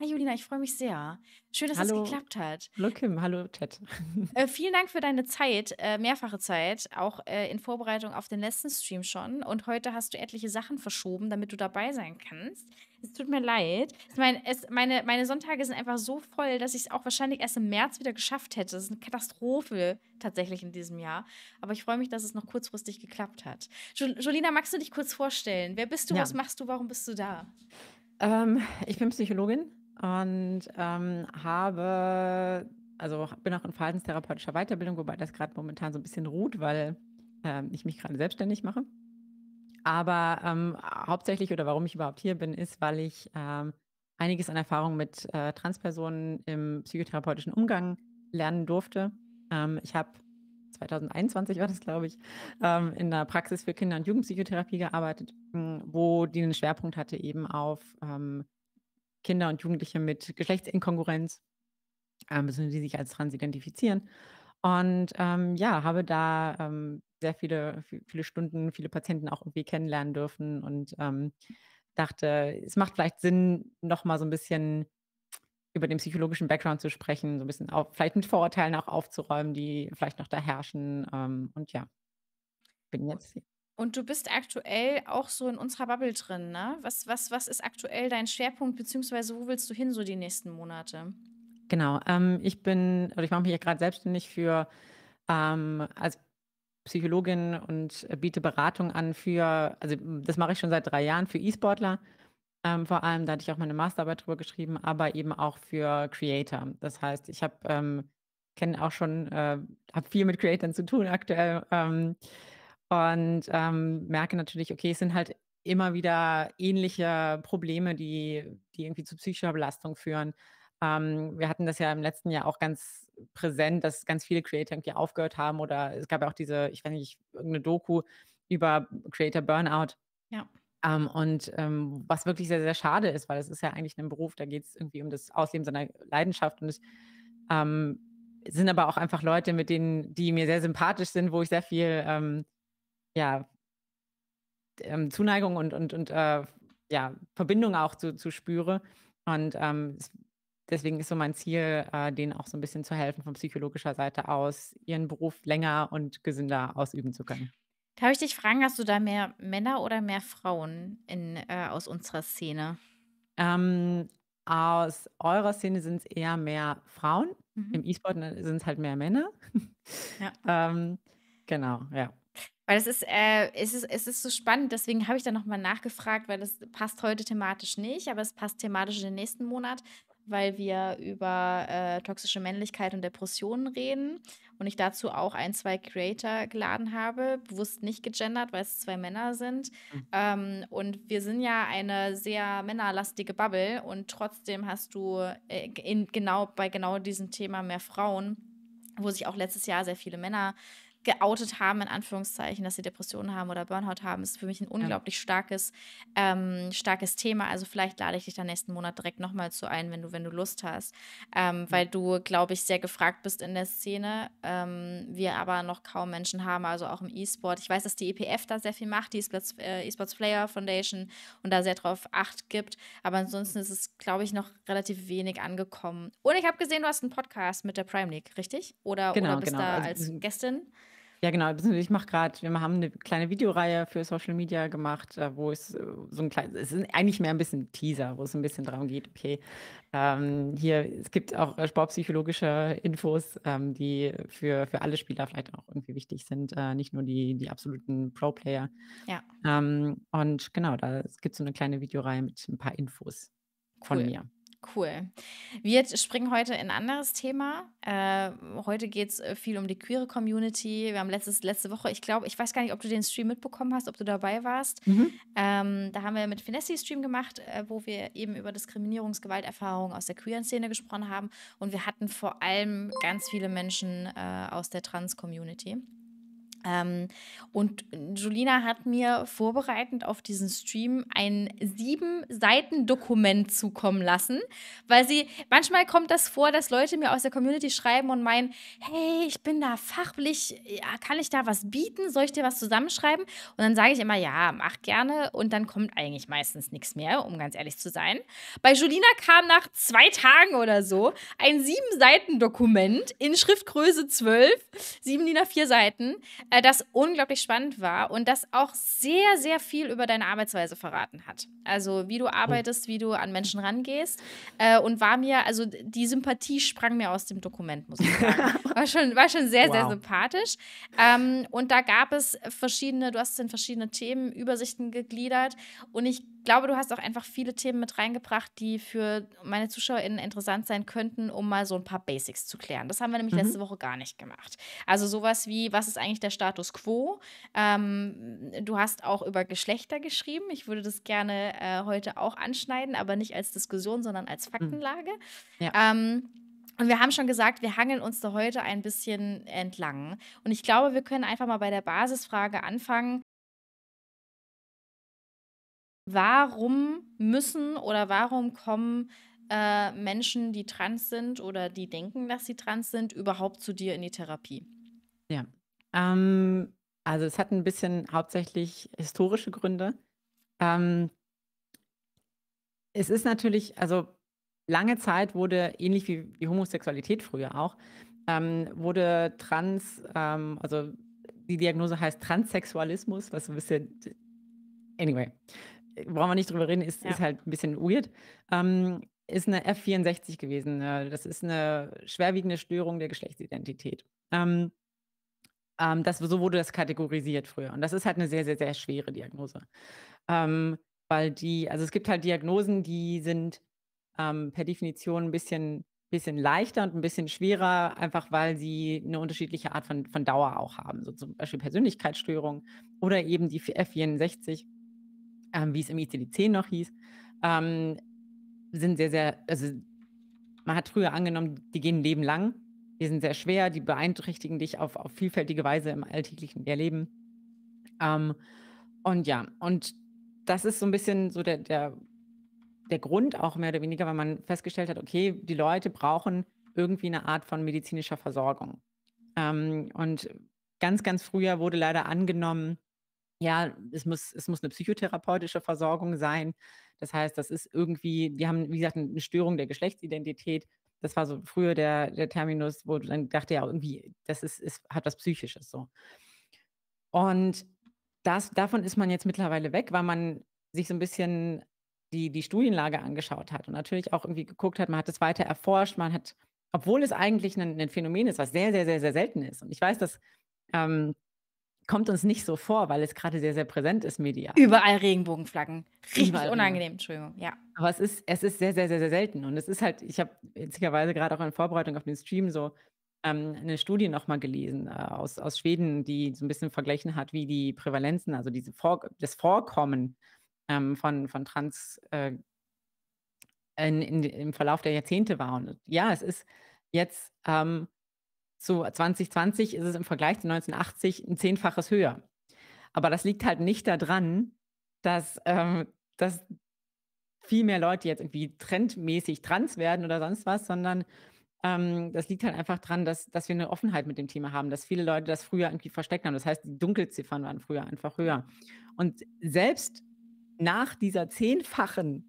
Hi Julina, ich freue mich sehr. Schön, dass hallo, es geklappt hat. Hallo Kim, hallo Chat. Äh, vielen Dank für deine Zeit, äh, mehrfache Zeit, auch äh, in Vorbereitung auf den letzten Stream schon. Und heute hast du etliche Sachen verschoben, damit du dabei sein kannst. Es tut mir leid. Ich mein, es, meine, meine Sonntage sind einfach so voll, dass ich es auch wahrscheinlich erst im März wieder geschafft hätte. Das ist eine Katastrophe tatsächlich in diesem Jahr. Aber ich freue mich, dass es noch kurzfristig geklappt hat. Jo Jolina, magst du dich kurz vorstellen? Wer bist du? Ja. Was machst du? Warum bist du da? Ähm, ich bin Psychologin und ähm, habe, also bin auch in verhaltenstherapeutischer Weiterbildung, wobei das gerade momentan so ein bisschen ruht, weil ähm, ich mich gerade selbstständig mache. Aber ähm, hauptsächlich oder warum ich überhaupt hier bin, ist, weil ich ähm, einiges an Erfahrung mit äh, Transpersonen im psychotherapeutischen Umgang lernen durfte. Ähm, ich habe 2021 war das, glaube ich, ähm, in der Praxis für Kinder- und Jugendpsychotherapie gearbeitet, wo die einen Schwerpunkt hatte eben auf ähm, Kinder und Jugendliche mit Geschlechtsinkongruenz, ähm, die sich als trans identifizieren. Und ähm, ja, habe da ähm, sehr viele, viele Stunden, viele Patienten auch irgendwie kennenlernen dürfen und ähm, dachte, es macht vielleicht Sinn, nochmal so ein bisschen über den psychologischen Background zu sprechen, so ein bisschen auch, vielleicht mit Vorurteilen auch aufzuräumen, die vielleicht noch da herrschen. Ähm, und ja, bin jetzt hier. Und du bist aktuell auch so in unserer Bubble drin, ne? Was, was, was ist aktuell dein Schwerpunkt, beziehungsweise wo willst du hin so die nächsten Monate? Genau, ähm, ich bin, oder ich mache mich ja gerade selbstständig für, ähm, als Psychologin und biete Beratung an für, also das mache ich schon seit drei Jahren für E-Sportler. Ähm, vor allem, da hatte ich auch meine Masterarbeit drüber geschrieben, aber eben auch für Creator. Das heißt, ich habe, ähm, kenne auch schon, äh, habe viel mit Creators zu tun aktuell ähm, und ähm, merke natürlich, okay, es sind halt immer wieder ähnliche Probleme, die, die irgendwie zu psychischer Belastung führen. Ähm, wir hatten das ja im letzten Jahr auch ganz präsent, dass ganz viele Creator irgendwie aufgehört haben oder es gab ja auch diese, ich weiß nicht, irgendeine Doku über Creator Burnout. Ja. Ähm, und ähm, was wirklich sehr, sehr schade ist, weil es ist ja eigentlich ein Beruf, da geht es irgendwie um das Ausleben seiner Leidenschaft und es ähm, sind aber auch einfach Leute, mit denen, die mir sehr sympathisch sind, wo ich sehr viel ähm, ja, ähm, Zuneigung und, und, und äh, ja, Verbindung auch zu, zu spüre. Und ähm, deswegen ist so mein Ziel, äh, denen auch so ein bisschen zu helfen, von psychologischer Seite aus, ihren Beruf länger und gesünder ausüben zu können. Darf ich dich fragen, hast du da mehr Männer oder mehr Frauen in, äh, aus unserer Szene? Ähm, aus eurer Szene sind es eher mehr Frauen. Mhm. Im E-Sport ne, sind es halt mehr Männer. Ja. ähm, genau, ja. Weil es ist, äh, es ist, es ist so spannend, deswegen habe ich da nochmal nachgefragt, weil das passt heute thematisch nicht, aber es passt thematisch in den nächsten Monat, weil wir über äh, toxische Männlichkeit und Depressionen reden und ich dazu auch ein, zwei Creator geladen habe, bewusst nicht gegendert, weil es zwei Männer sind. Mhm. Ähm, und wir sind ja eine sehr männerlastige Bubble und trotzdem hast du äh, in, genau bei genau diesem Thema mehr Frauen, wo sich auch letztes Jahr sehr viele Männer äh, geoutet haben, in Anführungszeichen, dass sie Depressionen haben oder Burnout haben, ist für mich ein unglaublich ja. starkes, ähm, starkes Thema. Also vielleicht lade ich dich dann nächsten Monat direkt nochmal zu ein, wenn du, wenn du Lust hast. Ähm, weil du, glaube ich, sehr gefragt bist in der Szene. Ähm, wir aber noch kaum Menschen haben, also auch im E-Sport. Ich weiß, dass die EPF da sehr viel macht, die E-Sports, äh, e Player Foundation und da sehr drauf Acht gibt. Aber ansonsten ist es, glaube ich, noch relativ wenig angekommen. Und ich habe gesehen, du hast einen Podcast mit der Prime League, richtig? Oder, genau, oder bist genau. da also als Gästin? Ja, genau. Also ich mache gerade, wir haben eine kleine Videoreihe für Social Media gemacht, äh, wo es äh, so ein kleines, es ist eigentlich mehr ein bisschen Teaser, wo es ein bisschen darum geht, okay, ähm, hier, es gibt auch äh, sportpsychologische Infos, ähm, die für, für alle Spieler vielleicht auch irgendwie wichtig sind, äh, nicht nur die, die absoluten Pro-Player. Ja. Ähm, und genau, da gibt es so eine kleine Videoreihe mit ein paar Infos von cool. mir. Cool. Wir springen heute in ein anderes Thema. Äh, heute geht es äh, viel um die queere Community. Wir haben letztes, letzte Woche, ich glaube, ich weiß gar nicht, ob du den Stream mitbekommen hast, ob du dabei warst. Mhm. Ähm, da haben wir mit Finessi Stream gemacht, äh, wo wir eben über Diskriminierungsgewalterfahrungen aus der queeren Szene gesprochen haben. Und wir hatten vor allem ganz viele Menschen äh, aus der Trans-Community. Ähm, und Julina hat mir vorbereitend auf diesen Stream ein sieben Seiten Dokument zukommen lassen, weil sie manchmal kommt das vor, dass Leute mir aus der Community schreiben und meinen, hey, ich bin da fachlich, ja, kann ich da was bieten, soll ich dir was zusammenschreiben? Und dann sage ich immer, ja, mach gerne und dann kommt eigentlich meistens nichts mehr, um ganz ehrlich zu sein. Bei Julina kam nach zwei Tagen oder so ein sieben Seiten Dokument in Schriftgröße 12, sieben DIN vier Seiten äh, das unglaublich spannend war und das auch sehr, sehr viel über deine Arbeitsweise verraten hat. Also wie du arbeitest, wie du an Menschen rangehst. Äh, und war mir, also die Sympathie sprang mir aus dem Dokument, muss ich sagen. War schon, war schon sehr, wow. sehr sympathisch. Ähm, und da gab es verschiedene, du hast in verschiedene Themenübersichten gegliedert. Und ich glaube, du hast auch einfach viele Themen mit reingebracht, die für meine ZuschauerInnen interessant sein könnten, um mal so ein paar Basics zu klären. Das haben wir nämlich mhm. letzte Woche gar nicht gemacht. Also sowas wie, was ist eigentlich der Status quo? Ähm, du hast auch über Geschlechter geschrieben. Ich würde das gerne äh, heute auch anschneiden, aber nicht als Diskussion, sondern als mhm. Faktenlage. Mhm. Ja. Ähm, und wir haben schon gesagt, wir hangeln uns da heute ein bisschen entlang. Und ich glaube, wir können einfach mal bei der Basisfrage anfangen warum müssen oder warum kommen äh, Menschen, die trans sind oder die denken, dass sie trans sind, überhaupt zu dir in die Therapie? Ja, ähm, also es hat ein bisschen hauptsächlich historische Gründe. Ähm, es ist natürlich, also lange Zeit wurde, ähnlich wie die Homosexualität früher auch, ähm, wurde trans, ähm, also die Diagnose heißt Transsexualismus, was ein bisschen, anyway, brauchen wir nicht drüber reden, ist, ja. ist halt ein bisschen weird. Ähm, ist eine F64 gewesen. Ne? Das ist eine schwerwiegende Störung der Geschlechtsidentität. Ähm, ähm, das, so wurde das kategorisiert früher. Und das ist halt eine sehr, sehr, sehr schwere Diagnose. Ähm, weil die, also es gibt halt Diagnosen, die sind ähm, per Definition ein bisschen, bisschen leichter und ein bisschen schwerer, einfach weil sie eine unterschiedliche Art von, von Dauer auch haben. So zum Beispiel Persönlichkeitsstörung oder eben die F64 ähm, wie es im ICD-10 noch hieß, ähm, sind sehr, sehr, also man hat früher angenommen, die gehen ein Leben lang. Die sind sehr schwer, die beeinträchtigen dich auf, auf vielfältige Weise im alltäglichen Erleben. Ähm, und ja, und das ist so ein bisschen so der, der, der Grund auch mehr oder weniger, weil man festgestellt hat, okay, die Leute brauchen irgendwie eine Art von medizinischer Versorgung. Ähm, und ganz, ganz früher wurde leider angenommen, ja, es muss, es muss eine psychotherapeutische Versorgung sein. Das heißt, das ist irgendwie, die haben, wie gesagt, eine Störung der Geschlechtsidentität. Das war so früher der, der Terminus, wo du dann dachte, ja, irgendwie, das ist, ist, hat was Psychisches so. Und das, davon ist man jetzt mittlerweile weg, weil man sich so ein bisschen die, die Studienlage angeschaut hat und natürlich auch irgendwie geguckt hat, man hat es weiter erforscht, man hat, obwohl es eigentlich ein, ein Phänomen ist, was sehr, sehr, sehr, sehr selten ist. Und ich weiß, dass ähm, kommt uns nicht so vor, weil es gerade sehr, sehr präsent ist, medial. Überall Regenbogenflaggen. Richtig Überall unangenehm, Entschuldigung, ja. Aber es ist, es ist sehr, sehr, sehr, sehr selten. Und es ist halt, ich habe witzigerweise gerade auch in Vorbereitung auf den Stream so ähm, eine Studie nochmal gelesen äh, aus, aus Schweden, die so ein bisschen verglichen hat, wie die Prävalenzen, also diese Vor das Vorkommen ähm, von, von Trans äh, in, in, im Verlauf der Jahrzehnte waren. ja, es ist jetzt ähm, zu 2020 ist es im Vergleich zu 1980 ein Zehnfaches höher. Aber das liegt halt nicht daran, dass, ähm, dass viel mehr Leute jetzt irgendwie trendmäßig trans werden oder sonst was, sondern ähm, das liegt halt einfach daran, dass, dass wir eine Offenheit mit dem Thema haben, dass viele Leute das früher irgendwie versteckt haben. Das heißt, die Dunkelziffern waren früher einfach höher. Und selbst nach dieser zehnfachen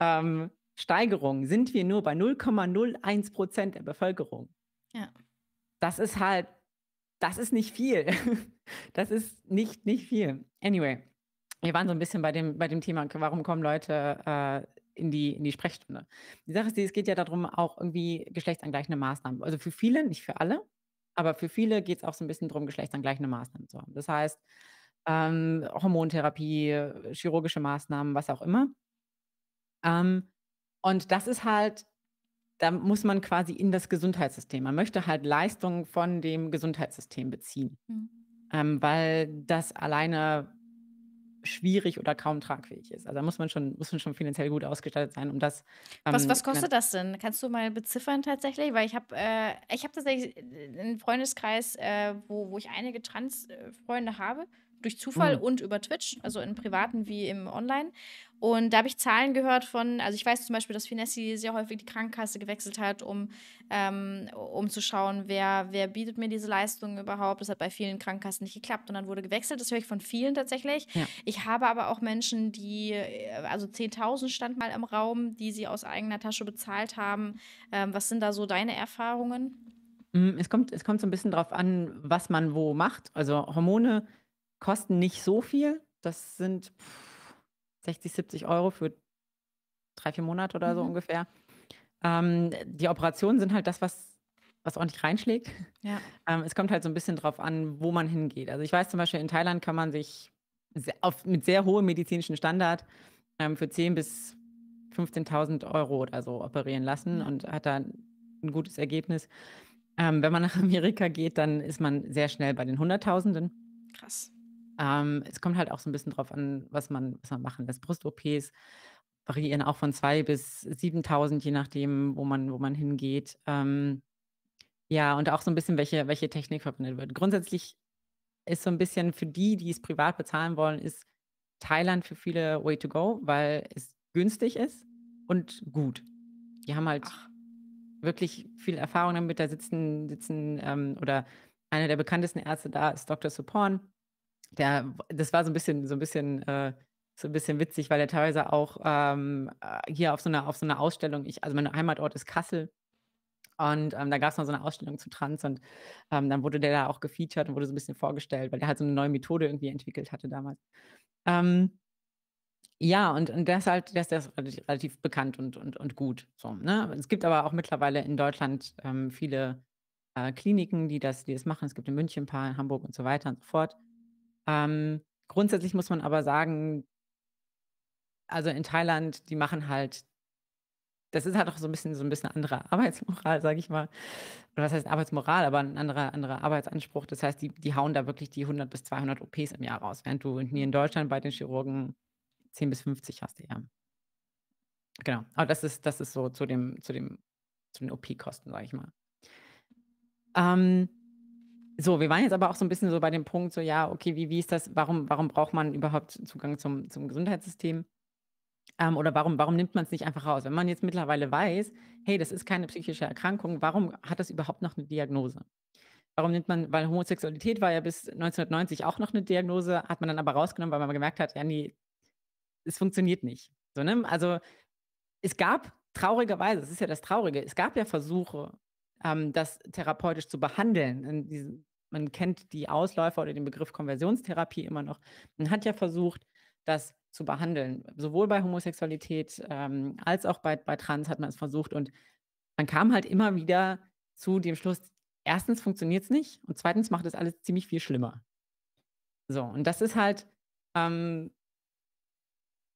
ähm, Steigerung sind wir nur bei 0,01 Prozent der Bevölkerung. Ja das ist halt, das ist nicht viel. Das ist nicht, nicht viel. Anyway, wir waren so ein bisschen bei dem, bei dem Thema, warum kommen Leute äh, in, die, in die Sprechstunde. Die Sache ist, es geht ja darum, auch irgendwie geschlechtsangleichende Maßnahmen. Also für viele, nicht für alle, aber für viele geht es auch so ein bisschen darum, geschlechtsangleichende Maßnahmen zu haben. Das heißt, ähm, Hormontherapie, chirurgische Maßnahmen, was auch immer. Ähm, und das ist halt da muss man quasi in das Gesundheitssystem. Man möchte halt Leistungen von dem Gesundheitssystem beziehen, mhm. ähm, weil das alleine schwierig oder kaum tragfähig ist. Also da muss man schon, muss man schon finanziell gut ausgestattet sein, um das. Ähm, was, was kostet das denn? Kannst du mal beziffern tatsächlich? Weil ich habe äh, hab tatsächlich einen Freundeskreis, äh, wo, wo ich einige Trans-Freunde habe durch Zufall mhm. und über Twitch, also im privaten wie im Online. Und da habe ich Zahlen gehört von, also ich weiß zum Beispiel, dass Finessi sehr häufig die Krankenkasse gewechselt hat, um, ähm, um zu schauen, wer, wer bietet mir diese Leistung überhaupt. Das hat bei vielen Krankenkassen nicht geklappt und dann wurde gewechselt. Das höre ich von vielen tatsächlich. Ja. Ich habe aber auch Menschen, die, äh, also 10.000 stand mal im Raum, die sie aus eigener Tasche bezahlt haben. Ähm, was sind da so deine Erfahrungen? Mm, es kommt, es kommt so ein bisschen darauf an, was man wo macht. Also Hormone kosten nicht so viel. Das sind 60, 70 Euro für drei, vier Monate oder so mhm. ungefähr. Ähm, die Operationen sind halt das, was, was ordentlich reinschlägt. Ja. Ähm, es kommt halt so ein bisschen drauf an, wo man hingeht. Also ich weiß zum Beispiel, in Thailand kann man sich sehr, auf, mit sehr hohem medizinischen Standard ähm, für 10 bis 15.000 Euro oder so operieren lassen und hat da ein gutes Ergebnis. Ähm, wenn man nach Amerika geht, dann ist man sehr schnell bei den Hunderttausenden. Krass. Ähm, es kommt halt auch so ein bisschen drauf an, was man, was man machen lässt. Brust-OPs variieren auch von 2.000 bis 7.000, je nachdem, wo man, wo man hingeht. Ähm, ja, und auch so ein bisschen, welche, welche Technik verwendet wird. Grundsätzlich ist so ein bisschen für die, die es privat bezahlen wollen, ist Thailand für viele Way to Go, weil es günstig ist und gut. Die haben halt Ach. wirklich viel Erfahrung damit. Da sitzen, sitzen ähm, oder einer der bekanntesten Ärzte da ist Dr. Suporn der, das war so ein bisschen, so ein bisschen, äh, so ein bisschen witzig, weil er teilweise auch ähm, äh, hier auf so einer, so einer Ausstellung, ich, also mein Heimatort ist Kassel. Und ähm, da gab es noch so eine Ausstellung zu Trans und ähm, dann wurde der da auch gefeatured und wurde so ein bisschen vorgestellt, weil er halt so eine neue Methode irgendwie entwickelt hatte damals. Ähm, ja, und, und der ist halt, der ist, der ist relativ, relativ, bekannt und, und, und gut. So, ne? Es gibt aber auch mittlerweile in Deutschland ähm, viele äh, Kliniken, die das, die das machen. Es gibt in München ein paar, in Hamburg und so weiter und so fort. Ähm, grundsätzlich muss man aber sagen, also in Thailand, die machen halt, das ist halt auch so ein bisschen so ein bisschen andere Arbeitsmoral, sage ich mal. Oder was heißt Arbeitsmoral, aber ein anderer, anderer Arbeitsanspruch. Das heißt, die, die hauen da wirklich die 100 bis 200 OPs im Jahr raus, während du hier in Deutschland bei den Chirurgen 10 bis 50 hast ja. Genau, aber das ist, das ist so zu dem, zu dem, zu den OP-Kosten, sage ich mal. Ähm, so, wir waren jetzt aber auch so ein bisschen so bei dem Punkt, so ja, okay, wie, wie ist das, warum, warum braucht man überhaupt Zugang zum, zum Gesundheitssystem? Ähm, oder warum, warum nimmt man es nicht einfach raus? Wenn man jetzt mittlerweile weiß, hey, das ist keine psychische Erkrankung, warum hat das überhaupt noch eine Diagnose? Warum nimmt man, weil Homosexualität war ja bis 1990 auch noch eine Diagnose, hat man dann aber rausgenommen, weil man gemerkt hat, ja, nee, es funktioniert nicht. So, ne? Also es gab traurigerweise, es ist ja das Traurige, es gab ja Versuche, ähm, das therapeutisch zu behandeln. In diesem man kennt die Ausläufer oder den Begriff Konversionstherapie immer noch. Man hat ja versucht, das zu behandeln. Sowohl bei Homosexualität ähm, als auch bei, bei Trans hat man es versucht. Und man kam halt immer wieder zu dem Schluss, erstens funktioniert es nicht und zweitens macht es alles ziemlich viel schlimmer. So, und das ist halt ähm,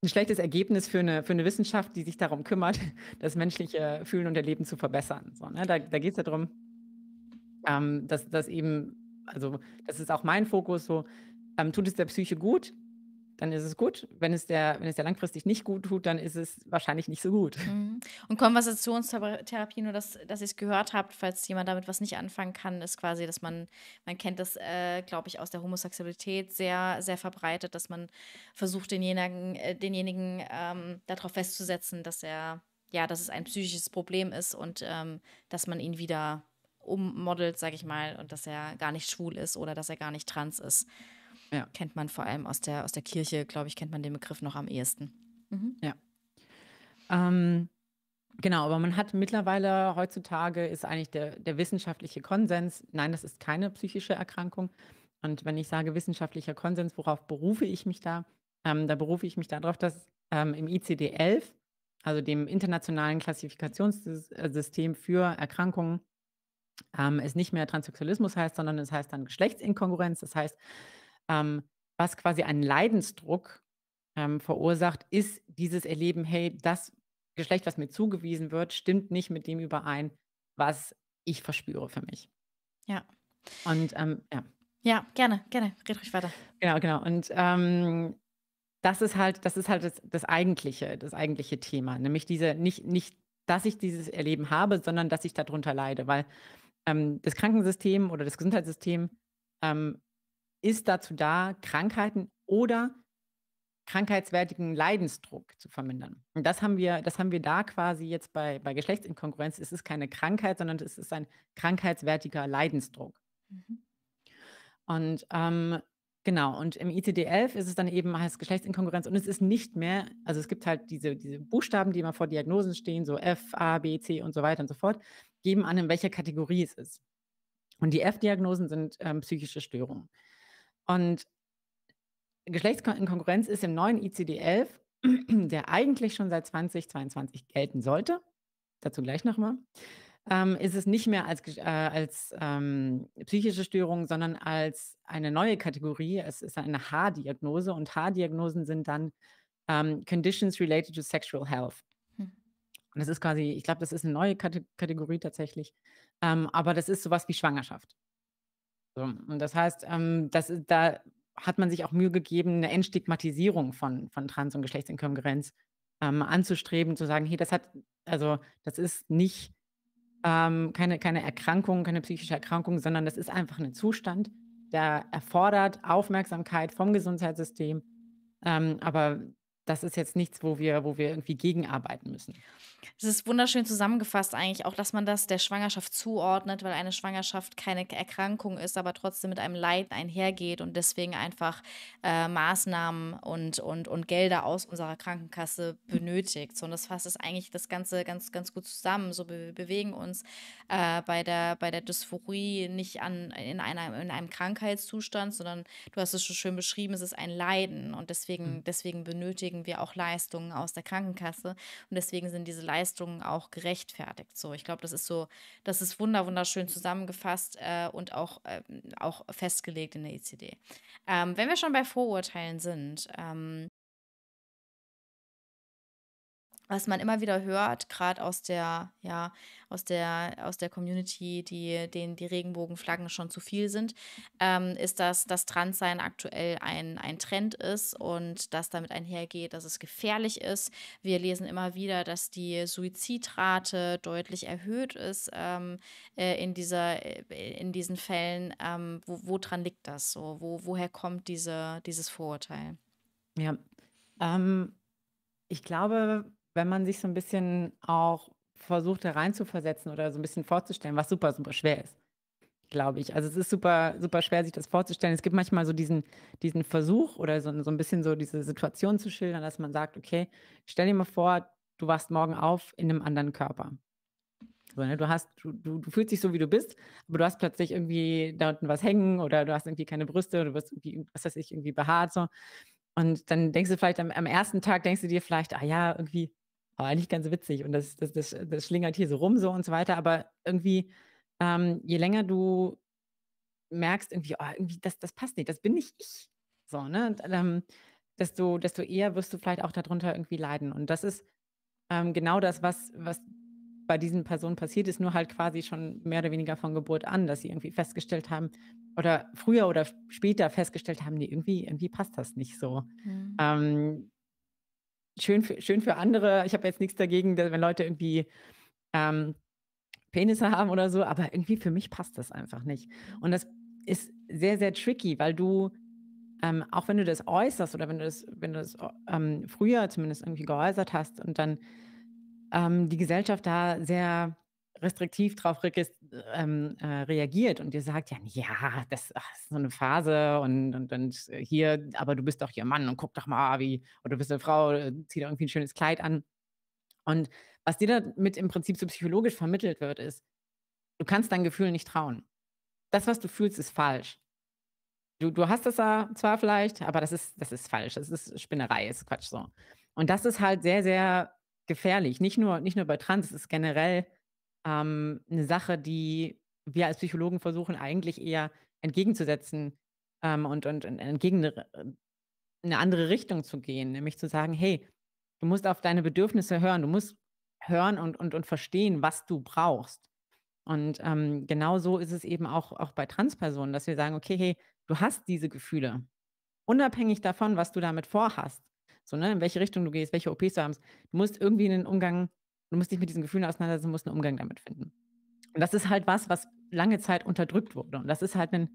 ein schlechtes Ergebnis für eine, für eine Wissenschaft, die sich darum kümmert, das menschliche Fühlen und Erleben zu verbessern. So, ne? Da, da geht es ja darum, ähm, dass, dass eben also das ist auch mein Fokus, so ähm, tut es der Psyche gut, dann ist es gut. Wenn es, der, wenn es der langfristig nicht gut tut, dann ist es wahrscheinlich nicht so gut. Mhm. Und Konversationstherapie, nur dass, dass ihr es gehört habt, falls jemand damit was nicht anfangen kann, ist quasi, dass man, man kennt das, äh, glaube ich, aus der Homosexualität sehr, sehr verbreitet, dass man versucht, denjenigen, äh, denjenigen ähm, darauf festzusetzen, dass er, ja, dass es ein psychisches Problem ist und ähm, dass man ihn wieder ummodelt, sage ich mal, und dass er gar nicht schwul ist oder dass er gar nicht trans ist. Ja. Kennt man vor allem aus der, aus der Kirche, glaube ich, kennt man den Begriff noch am ehesten. Mhm. Ja. Ähm, genau, aber man hat mittlerweile heutzutage ist eigentlich der, der wissenschaftliche Konsens, nein, das ist keine psychische Erkrankung. Und wenn ich sage wissenschaftlicher Konsens, worauf berufe ich mich da? Ähm, da berufe ich mich darauf, dass ähm, im ICD-11, also dem internationalen Klassifikationssystem äh, für Erkrankungen, ähm, es nicht mehr Transsexualismus heißt, sondern es heißt dann Geschlechtsinkongruenz. Das heißt, ähm, was quasi einen Leidensdruck ähm, verursacht, ist dieses Erleben, hey, das Geschlecht, was mir zugewiesen wird, stimmt nicht mit dem überein, was ich verspüre für mich. Ja. Und ähm, ja. Ja, gerne, gerne. Red ruhig weiter. Genau, genau. Und ähm, das ist halt, das ist halt das, das, eigentliche, das eigentliche Thema. Nämlich diese, nicht, nicht, dass ich dieses Erleben habe, sondern dass ich darunter leide. Weil ähm, das Krankensystem oder das Gesundheitssystem ähm, ist dazu da, Krankheiten oder krankheitswertigen Leidensdruck zu vermindern. Und das haben wir, das haben wir da quasi jetzt bei, bei Geschlechtsinkongruenz. Es ist keine Krankheit, sondern es ist ein krankheitswertiger Leidensdruck. Mhm. Und ähm, Genau, und im ICD-11 ist es dann eben, heißt Geschlechtsinkonkurrenz und es ist nicht mehr, also es gibt halt diese, diese Buchstaben, die immer vor Diagnosen stehen, so F, A, B, C und so weiter und so fort, geben an, in welcher Kategorie es ist. Und die F-Diagnosen sind ähm, psychische Störungen. Und Geschlechtsinkonkurrenz ist im neuen ICD-11, der eigentlich schon seit 2022 gelten sollte, dazu gleich nochmal, ähm, ist es nicht mehr als, äh, als ähm, psychische Störung, sondern als eine neue Kategorie. Es ist eine H-Diagnose und H-Diagnosen sind dann ähm, Conditions Related to Sexual Health. Hm. Und das ist quasi, ich glaube, das ist eine neue Kate Kategorie tatsächlich. Ähm, aber das ist sowas wie Schwangerschaft. So. Und das heißt, ähm, das da hat man sich auch Mühe gegeben, eine Entstigmatisierung von, von Trans- und Geschlechtsinkonkurrenz ähm, anzustreben, zu sagen, hey, das hat, also das ist nicht ähm, keine, keine Erkrankung, keine psychische Erkrankung, sondern das ist einfach ein Zustand, der erfordert Aufmerksamkeit vom Gesundheitssystem. Ähm, aber das ist jetzt nichts, wo wir, wo wir irgendwie gegenarbeiten müssen. Es ist wunderschön zusammengefasst eigentlich auch, dass man das der Schwangerschaft zuordnet, weil eine Schwangerschaft keine Erkrankung ist, aber trotzdem mit einem Leid einhergeht und deswegen einfach äh, Maßnahmen und, und, und Gelder aus unserer Krankenkasse benötigt. und das fasst es eigentlich das Ganze ganz, ganz gut zusammen. So, wir bewegen uns äh, bei, der, bei der Dysphorie nicht an, in, einer, in einem Krankheitszustand, sondern du hast es schon schön beschrieben, es ist ein Leiden und deswegen, hm. deswegen benötigen kriegen wir auch Leistungen aus der Krankenkasse und deswegen sind diese Leistungen auch gerechtfertigt. So, ich glaube, das ist so, das ist wunderschön zusammengefasst äh, und auch, äh, auch festgelegt in der ICD. E ähm, wenn wir schon bei Vorurteilen sind, ähm, was man immer wieder hört, gerade aus der, ja, aus der, aus der Community, die, denen die Regenbogenflaggen schon zu viel sind, ähm, ist, dass das Transsein aktuell ein, ein Trend ist und dass damit einhergeht, dass es gefährlich ist. Wir lesen immer wieder, dass die Suizidrate deutlich erhöht ist ähm, äh, in, dieser, äh, in diesen Fällen. Ähm, wo, woran liegt das so? Wo, woher kommt diese, dieses Vorurteil? Ja, ähm, ich glaube, wenn man sich so ein bisschen auch versucht, da reinzuversetzen oder so ein bisschen vorzustellen, was super, super schwer ist, glaube ich. Also es ist super, super schwer, sich das vorzustellen. Es gibt manchmal so diesen, diesen Versuch oder so, so ein bisschen so diese Situation zu schildern, dass man sagt, okay, stell dir mal vor, du wachst morgen auf in einem anderen Körper. So, ne? Du hast, du, du, du, fühlst dich so, wie du bist, aber du hast plötzlich irgendwie da unten was hängen oder du hast irgendwie keine Brüste oder du wirst irgendwie, was weiß ich, irgendwie behaart. So. Und dann denkst du vielleicht am, am ersten Tag, denkst du dir vielleicht, ah ja, irgendwie aber eigentlich ganz witzig und das, das, das, das schlingert hier so rum so und so weiter. Aber irgendwie, ähm, je länger du merkst, irgendwie, oh, irgendwie das, das passt nicht, das bin nicht ich. So, ne? Und, ähm, desto, desto eher wirst du vielleicht auch darunter irgendwie leiden. Und das ist ähm, genau das, was, was bei diesen Personen passiert ist, nur halt quasi schon mehr oder weniger von Geburt an, dass sie irgendwie festgestellt haben oder früher oder später festgestellt haben, nee, irgendwie, irgendwie passt das nicht so. Mhm. Ähm, schön für, schön für andere. Ich habe jetzt nichts dagegen, wenn Leute irgendwie ähm, Penisse haben oder so, aber irgendwie für mich passt das einfach nicht. Und das ist sehr, sehr tricky, weil du, ähm, auch wenn du das äußerst oder wenn du das, wenn du das äh, ähm, früher zumindest irgendwie geäußert hast und dann ähm, die Gesellschaft da sehr restriktiv darauf ähm, äh, reagiert und dir sagt, ja, ja, das, ach, ist so eine Phase und, und, und, äh, hier, aber du bist doch hier Mann und guck doch mal, wie, oder du bist eine Frau, äh, zieh doch irgendwie ein schönes Kleid an. Und was dir damit im Prinzip so psychologisch vermittelt wird, ist, du kannst dein Gefühl nicht trauen. Das, was du fühlst, ist falsch. Du, du hast das zwar vielleicht, aber das ist, das ist falsch. Das ist Spinnerei, ist Quatsch so. Und das ist halt sehr, sehr gefährlich. Nicht nur, nicht nur bei Trans, es ist generell ähm, eine Sache, die wir als Psychologen versuchen eigentlich eher entgegenzusetzen ähm, und, und, und entgegen äh, eine andere Richtung zu gehen, nämlich zu sagen, hey, du musst auf deine Bedürfnisse hören, du musst hören und, und, und verstehen, was du brauchst. Und ähm, genau so ist es eben auch, auch bei Transpersonen, dass wir sagen, okay, hey, du hast diese Gefühle, unabhängig davon, was du damit vorhast, so, ne, in welche Richtung du gehst, welche OPs du hast, du musst irgendwie einen Umgang Du musst dich mit diesen Gefühlen auseinandersetzen, musst einen Umgang damit finden. Und das ist halt was, was lange Zeit unterdrückt wurde. Und das ist halt ein,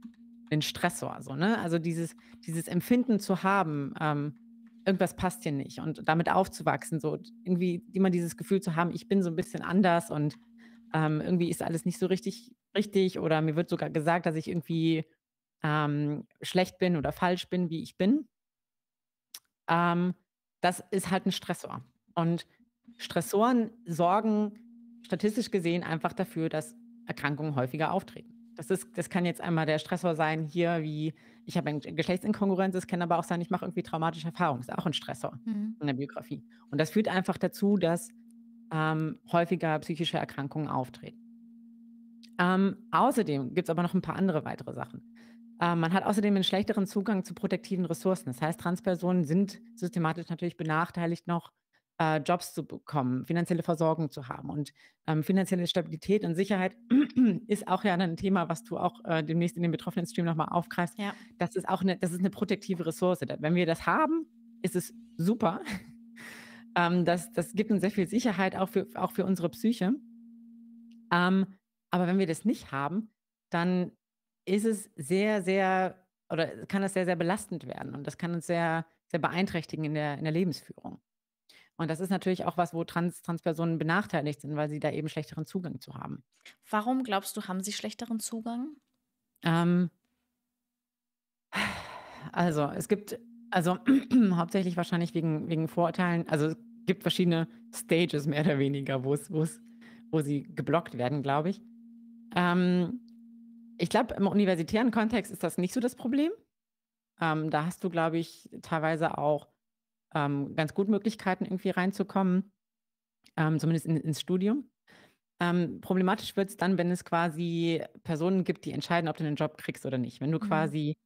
ein Stressor. So, ne? Also dieses, dieses Empfinden zu haben, ähm, irgendwas passt hier nicht und damit aufzuwachsen, so irgendwie immer dieses Gefühl zu haben, ich bin so ein bisschen anders und ähm, irgendwie ist alles nicht so richtig richtig oder mir wird sogar gesagt, dass ich irgendwie ähm, schlecht bin oder falsch bin, wie ich bin. Ähm, das ist halt ein Stressor. Und Stressoren sorgen statistisch gesehen einfach dafür, dass Erkrankungen häufiger auftreten. Das, ist, das kann jetzt einmal der Stressor sein, hier wie ich habe eine Geschlechtsinkongruenz, es kann aber auch sein, ich mache irgendwie traumatische Erfahrungen, Das ist auch ein Stressor mhm. in der Biografie. Und das führt einfach dazu, dass ähm, häufiger psychische Erkrankungen auftreten. Ähm, außerdem gibt es aber noch ein paar andere weitere Sachen. Ähm, man hat außerdem einen schlechteren Zugang zu protektiven Ressourcen. Das heißt, Transpersonen sind systematisch natürlich benachteiligt noch äh, Jobs zu bekommen, finanzielle Versorgung zu haben. Und ähm, finanzielle Stabilität und Sicherheit ist auch ja ein Thema, was du auch äh, demnächst in dem betroffenen Stream nochmal aufgreifst. Ja. Das ist auch eine, das ist eine protektive Ressource. Wenn wir das haben, ist es super. ähm, das, das gibt uns sehr viel Sicherheit, auch für, auch für unsere Psyche. Ähm, aber wenn wir das nicht haben, dann ist es sehr, sehr, oder kann das sehr, sehr belastend werden. Und das kann uns sehr, sehr beeinträchtigen in der, in der Lebensführung. Und das ist natürlich auch was, wo Trans Transpersonen benachteiligt sind, weil sie da eben schlechteren Zugang zu haben. Warum glaubst du, haben sie schlechteren Zugang? Ähm, also, es gibt, also hauptsächlich wahrscheinlich wegen, wegen Vorurteilen, also es gibt verschiedene Stages mehr oder weniger, wo es, wo es, wo sie geblockt werden, glaube ich. Ähm, ich glaube, im universitären Kontext ist das nicht so das Problem. Ähm, da hast du, glaube ich, teilweise auch ähm, ganz gut Möglichkeiten, irgendwie reinzukommen, ähm, zumindest in, ins Studium. Ähm, problematisch wird es dann, wenn es quasi Personen gibt, die entscheiden, ob du einen Job kriegst oder nicht. Wenn du mhm. quasi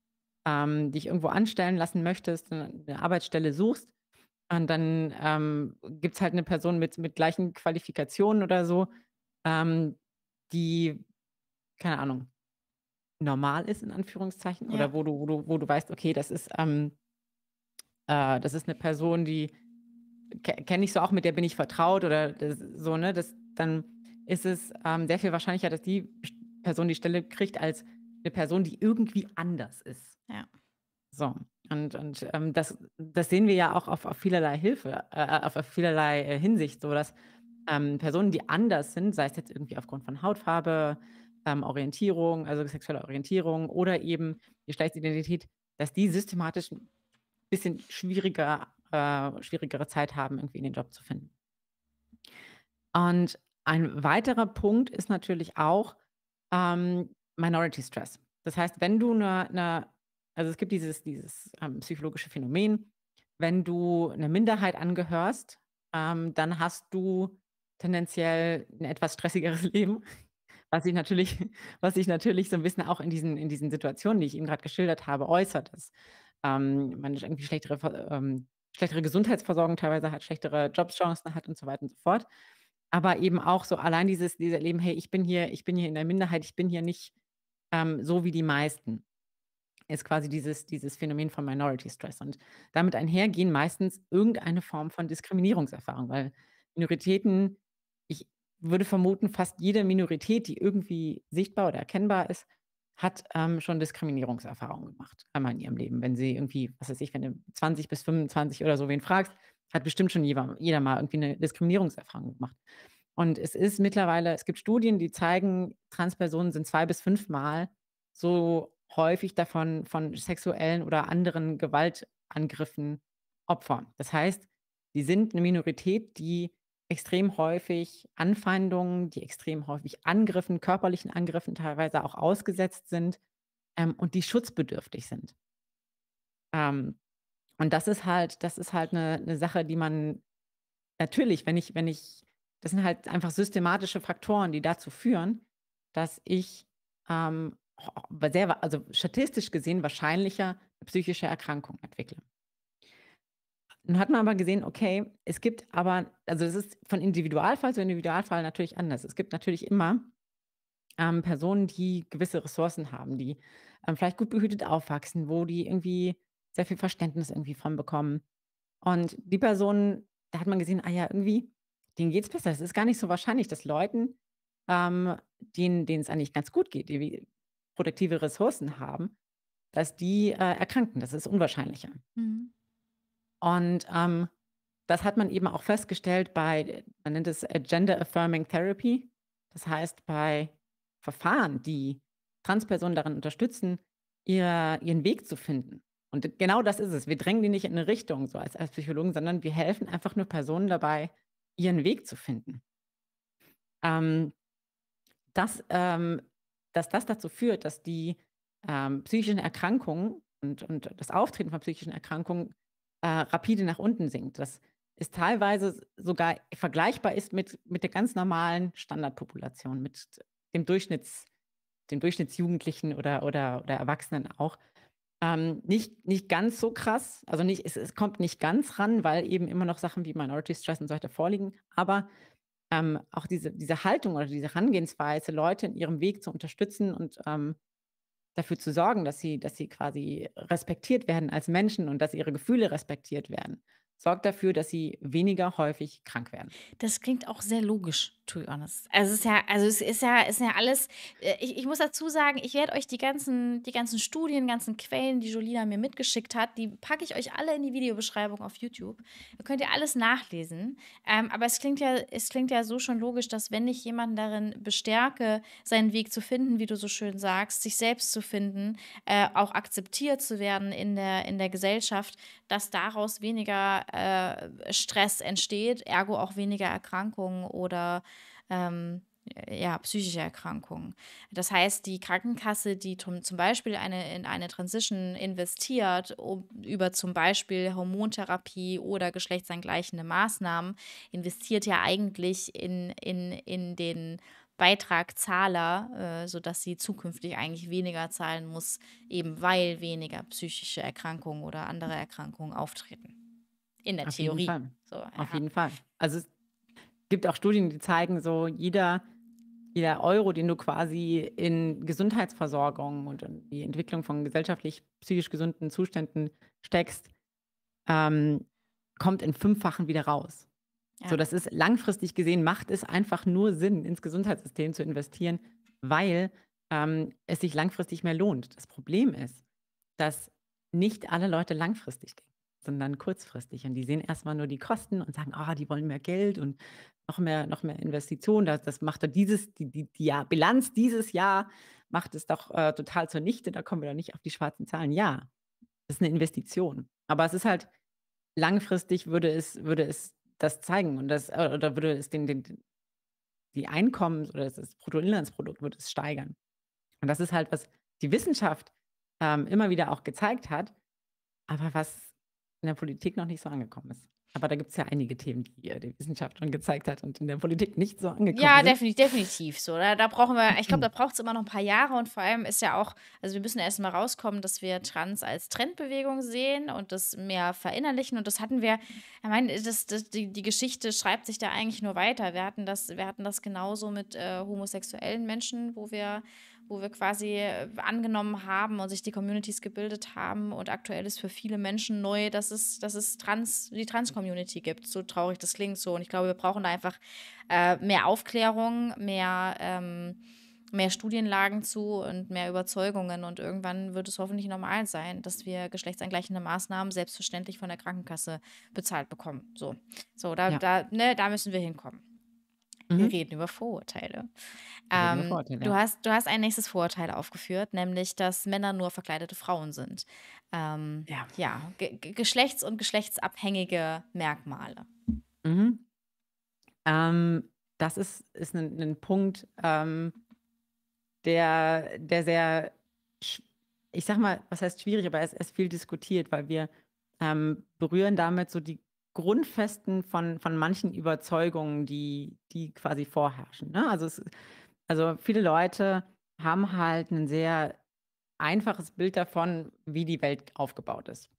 ähm, dich irgendwo anstellen lassen möchtest, äh, eine Arbeitsstelle suchst, und äh, dann ähm, gibt es halt eine Person mit, mit gleichen Qualifikationen oder so, ähm, die, keine Ahnung, normal ist in Anführungszeichen ja. oder wo du, wo du, wo du weißt, okay, das ist, ähm, äh, das ist eine Person, die kenne ich so auch, mit der bin ich vertraut oder das, so, ne? Das, dann ist es ähm, sehr viel wahrscheinlicher, dass die Person die Stelle kriegt, als eine Person, die irgendwie anders ist. Ja. So. Und, und ähm, das, das sehen wir ja auch auf, auf vielerlei Hilfe, äh, äh auf, auf vielerlei äh, Hinsicht, so dass ähm, Personen, die anders sind, sei es jetzt irgendwie aufgrund von Hautfarbe, ähm, Orientierung, also sexuelle Orientierung oder eben Geschlechtsidentität, dass die systematisch bisschen schwieriger, äh, schwierigere Zeit haben, irgendwie den Job zu finden. Und ein weiterer Punkt ist natürlich auch ähm, Minority Stress. Das heißt, wenn du eine, eine also es gibt dieses, dieses ähm, psychologische Phänomen, wenn du einer Minderheit angehörst, ähm, dann hast du tendenziell ein etwas stressigeres Leben, was sich natürlich, was sich natürlich so ein bisschen auch in diesen, in diesen Situationen, die ich Ihnen gerade geschildert habe, äußert. Ist ähm, man irgendwie schlechtere, ähm, schlechtere Gesundheitsversorgung teilweise hat, schlechtere Jobschancen hat und so weiter und so fort. Aber eben auch so allein dieses, dieses Leben, hey, ich bin hier, ich bin hier in der Minderheit, ich bin hier nicht ähm, so wie die meisten, ist quasi dieses, dieses Phänomen von Minority Stress. Und damit einhergehen meistens irgendeine Form von Diskriminierungserfahrung, weil Minoritäten, ich würde vermuten, fast jede Minorität, die irgendwie sichtbar oder erkennbar ist, hat ähm, schon Diskriminierungserfahrungen gemacht, einmal in ihrem Leben. Wenn sie irgendwie, was weiß ich, wenn du 20 bis 25 oder so wen fragst, hat bestimmt schon jeder, jeder mal irgendwie eine Diskriminierungserfahrung gemacht. Und es ist mittlerweile, es gibt Studien, die zeigen, Transpersonen sind zwei bis fünfmal so häufig davon von sexuellen oder anderen Gewaltangriffen Opfer. Das heißt, die sind eine Minorität, die extrem häufig Anfeindungen, die extrem häufig Angriffen, körperlichen Angriffen teilweise auch ausgesetzt sind ähm, und die schutzbedürftig sind. Ähm, und das ist halt, das ist halt eine, eine Sache, die man natürlich, wenn ich, wenn ich, das sind halt einfach systematische Faktoren, die dazu führen, dass ich ähm, sehr, also statistisch gesehen wahrscheinlicher eine psychische Erkrankung entwickle. Dann hat man aber gesehen, okay, es gibt aber, also es ist von Individualfall zu Individualfall natürlich anders. Es gibt natürlich immer ähm, Personen, die gewisse Ressourcen haben, die ähm, vielleicht gut behütet aufwachsen, wo die irgendwie sehr viel Verständnis irgendwie von bekommen. Und die Personen, da hat man gesehen, ah ja, irgendwie, denen geht es besser. Es ist gar nicht so wahrscheinlich, dass Leuten, ähm, denen, denen es eigentlich ganz gut geht, die produktive Ressourcen haben, dass die äh, erkranken. Das ist unwahrscheinlicher. Mhm. Und ähm, das hat man eben auch festgestellt bei, man nennt es äh, Gender Affirming Therapy. Das heißt, bei Verfahren, die Transpersonen darin unterstützen, ihr, ihren Weg zu finden. Und genau das ist es. Wir drängen die nicht in eine Richtung, so als, als Psychologen, sondern wir helfen einfach nur Personen dabei, ihren Weg zu finden. Ähm, dass, ähm, dass das dazu führt, dass die ähm, psychischen Erkrankungen und, und das Auftreten von psychischen Erkrankungen äh, rapide nach unten sinkt. Das ist teilweise sogar vergleichbar ist mit, mit der ganz normalen Standardpopulation, mit dem, Durchschnitts, dem Durchschnittsjugendlichen oder, oder, oder Erwachsenen auch. Ähm, nicht, nicht ganz so krass, also nicht, es, es, kommt nicht ganz ran, weil eben immer noch Sachen wie Minority Stress und so weiter vorliegen, aber ähm, auch diese, diese Haltung oder diese Herangehensweise, Leute in ihrem Weg zu unterstützen und ähm, dafür zu sorgen, dass sie, dass sie quasi respektiert werden als Menschen und dass ihre Gefühle respektiert werden, sorgt dafür, dass sie weniger häufig krank werden. Das klingt auch sehr logisch to be honest. Also es ist ja, also es ist ja, es ist ja alles. Äh, ich, ich muss dazu sagen, ich werde euch die ganzen, die ganzen Studien, ganzen Quellen, die Jolina mir mitgeschickt hat, die packe ich euch alle in die Videobeschreibung auf YouTube. Da könnt ihr alles nachlesen. Ähm, aber es klingt ja, es klingt ja so schon logisch, dass wenn ich jemanden darin bestärke, seinen Weg zu finden, wie du so schön sagst, sich selbst zu finden, äh, auch akzeptiert zu werden in der, in der Gesellschaft, dass daraus weniger äh, Stress entsteht, ergo auch weniger Erkrankungen oder ähm, ja, psychische Erkrankungen. Das heißt, die Krankenkasse, die zum Beispiel eine, in eine Transition investiert, um, über zum Beispiel Hormontherapie oder geschlechtsangleichende Maßnahmen, investiert ja eigentlich in, in, in den Beitragzahler, äh, sodass sie zukünftig eigentlich weniger zahlen muss, eben weil weniger psychische Erkrankungen oder andere Erkrankungen auftreten. In der Auf Theorie. Jeden Fall. So, Auf jeden Fall. Also gibt auch Studien, die zeigen, so jeder, jeder Euro, den du quasi in Gesundheitsversorgung und in die Entwicklung von gesellschaftlich psychisch gesunden Zuständen steckst, ähm, kommt in fünffachen wieder raus. Ja. So, das ist langfristig gesehen, macht es einfach nur Sinn, ins Gesundheitssystem zu investieren, weil ähm, es sich langfristig mehr lohnt. Das Problem ist, dass nicht alle Leute langfristig denken, sondern kurzfristig. Und die sehen erstmal nur die Kosten und sagen, ah, oh, die wollen mehr Geld und noch mehr, noch mehr Investitionen. Das, das macht doch dieses, die, die, die ja, Bilanz dieses Jahr macht es doch äh, total zunichte. Da kommen wir doch nicht auf die schwarzen Zahlen. Ja, das ist eine Investition. Aber es ist halt langfristig würde es, würde es das zeigen und das, äh, oder würde es den, den, die Einkommen oder das Bruttoinlandsprodukt würde es steigern. Und das ist halt, was die Wissenschaft ähm, immer wieder auch gezeigt hat, aber was in der Politik noch nicht so angekommen ist. Aber da gibt es ja einige Themen, die die Wissenschaft schon gezeigt hat und in der Politik nicht so angekommen ja, sind. Ja, definitiv, definitiv so. Da, ne? da brauchen wir, ich glaube, da braucht es immer noch ein paar Jahre und vor allem ist ja auch, also wir müssen erst mal rauskommen, dass wir Trans als Trendbewegung sehen und das mehr verinnerlichen. Und das hatten wir, ich meine, das, das, die, die Geschichte schreibt sich da eigentlich nur weiter. Wir hatten das, wir hatten das genauso mit äh, homosexuellen Menschen, wo wir wo wir quasi äh, angenommen haben und sich die Communities gebildet haben. Und aktuell ist für viele Menschen neu, dass es, dass es trans, die Trans-Community gibt. So traurig das klingt so. Und ich glaube, wir brauchen da einfach äh, mehr Aufklärung, mehr. Ähm, mehr Studienlagen zu und mehr Überzeugungen. Und irgendwann wird es hoffentlich normal sein, dass wir geschlechtsangleichende Maßnahmen selbstverständlich von der Krankenkasse bezahlt bekommen. So, so da, ja. da, ne, da müssen wir hinkommen. Mhm. Wir reden über ähm, Vorurteile. Ähm, Du, hast, du hast ein nächstes Vorurteil aufgeführt, nämlich, dass Männer nur verkleidete Frauen sind. Ähm, ja. ja geschlechts- und geschlechtsabhängige Merkmale. Mhm. Ähm, das ist, ist ein, ein Punkt, ähm, der, der sehr, ich sag mal, was heißt schwierig, aber es ist viel diskutiert, weil wir ähm, berühren damit so die Grundfesten von, von manchen Überzeugungen, die, die quasi vorherrschen. Ne? Also, es, also viele Leute haben halt ein sehr einfaches Bild davon, wie die Welt aufgebaut ist.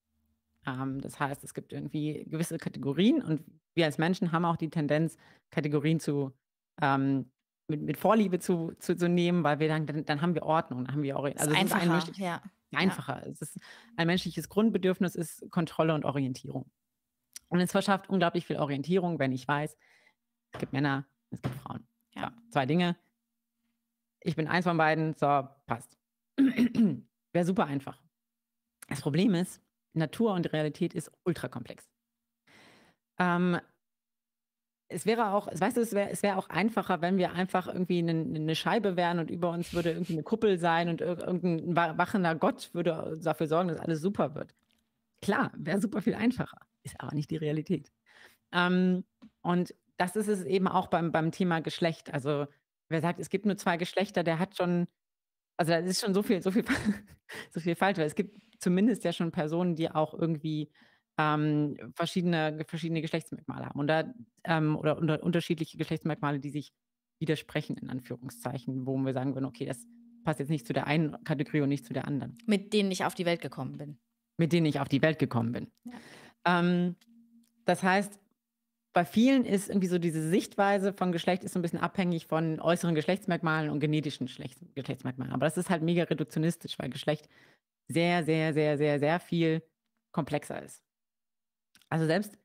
Ähm, das heißt, es gibt irgendwie gewisse Kategorien und wir als Menschen haben auch die Tendenz, Kategorien zu ähm, mit, mit, Vorliebe zu, zu, zu, nehmen, weil wir dann, dann, dann haben wir Ordnung, dann haben wir Orientierung. Also einfacher, ist ein ja. einfacher. Ja. Es ist ein menschliches Grundbedürfnis ist Kontrolle und Orientierung. Und es verschafft unglaublich viel Orientierung, wenn ich weiß, es gibt Männer, es gibt Frauen. Ja. So, zwei Dinge. Ich bin eins von beiden, so, passt. Wäre super einfach. Das Problem ist, Natur und Realität ist ultra komplex. Ähm, es wäre auch, weißt du, es wäre wär auch einfacher, wenn wir einfach irgendwie eine, eine, Scheibe wären und über uns würde irgendwie eine Kuppel sein und irgendein wachender Gott würde dafür sorgen, dass alles super wird. Klar, wäre super viel einfacher. Ist aber nicht die Realität. Ähm, und das ist es eben auch beim, beim Thema Geschlecht. Also wer sagt, es gibt nur zwei Geschlechter, der hat schon, also das ist schon so viel, so viel, so viel falsch, weil es gibt zumindest ja schon Personen, die auch irgendwie ähm, verschiedene, verschiedene Geschlechtsmerkmale haben oder, ähm, oder unter, unterschiedliche Geschlechtsmerkmale, die sich widersprechen, in Anführungszeichen, wo wir sagen würden, okay, das passt jetzt nicht zu der einen Kategorie und nicht zu der anderen. Mit denen ich auf die Welt gekommen bin. Mit denen ich auf die Welt gekommen bin. Ja. Ähm, das heißt, bei vielen ist irgendwie so diese Sichtweise von Geschlecht ist so ein bisschen abhängig von äußeren Geschlechtsmerkmalen und genetischen Geschlechtsmerkmalen. Aber das ist halt mega reduktionistisch, weil Geschlecht sehr, sehr, sehr, sehr, sehr viel komplexer ist. Also selbst,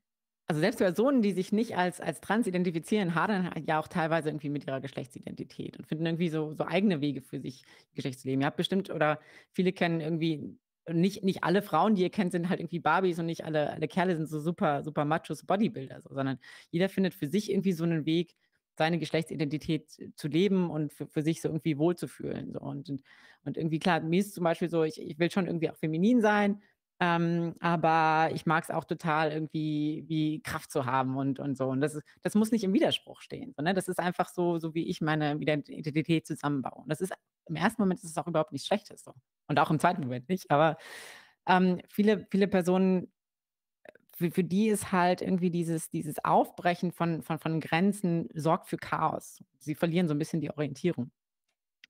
also selbst Personen, die sich nicht als, als trans identifizieren, hadern ja auch teilweise irgendwie mit ihrer Geschlechtsidentität und finden irgendwie so, so eigene Wege für sich, Geschlechtsleben. Ihr habt bestimmt oder viele kennen irgendwie nicht, nicht alle Frauen, die ihr kennt, sind halt irgendwie Barbies und nicht alle, alle Kerle sind so super, super Machos Bodybuilder, so, sondern jeder findet für sich irgendwie so einen Weg, seine Geschlechtsidentität zu leben und für, für sich so irgendwie wohlzufühlen. So. Und, und, und, irgendwie, klar, mir ist zum Beispiel so, ich, ich will schon irgendwie auch feminin sein, ähm, aber ich mag es auch total irgendwie wie Kraft zu haben und, und so. Und das, ist, das muss nicht im Widerspruch stehen, sondern das ist einfach so, so wie ich meine Identität zusammenbaue. Und das ist im ersten Moment ist es auch überhaupt nicht schlecht. Ist so. Und auch im zweiten Moment nicht. Aber ähm, viele, viele Personen, für, für, die ist halt irgendwie dieses, dieses Aufbrechen von, von, von Grenzen sorgt für Chaos. Sie verlieren so ein bisschen die Orientierung.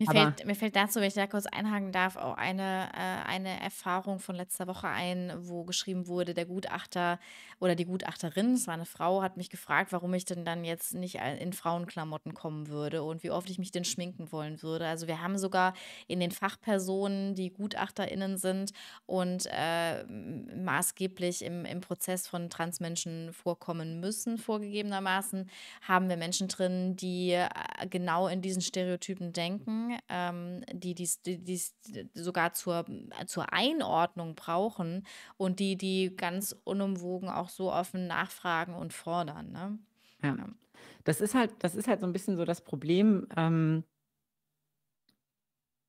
Mir fällt, mir fällt dazu, wenn ich da kurz einhaken darf, auch eine, äh, eine Erfahrung von letzter Woche ein, wo geschrieben wurde, der Gutachter oder die Gutachterin, es war eine Frau, hat mich gefragt, warum ich denn dann jetzt nicht in Frauenklamotten kommen würde und wie oft ich mich denn schminken wollen würde. Also wir haben sogar in den Fachpersonen, die GutachterInnen sind und äh, maßgeblich im, im Prozess von Transmenschen vorkommen müssen, vorgegebenermaßen, haben wir Menschen drin, die äh, genau in diesen Stereotypen denken ähm, die dies die's sogar zur, zur Einordnung brauchen und die, die ganz unumwogen auch so offen nachfragen und fordern. Ne? Ja. Das ist halt, das ist halt so ein bisschen so das Problem. Ähm,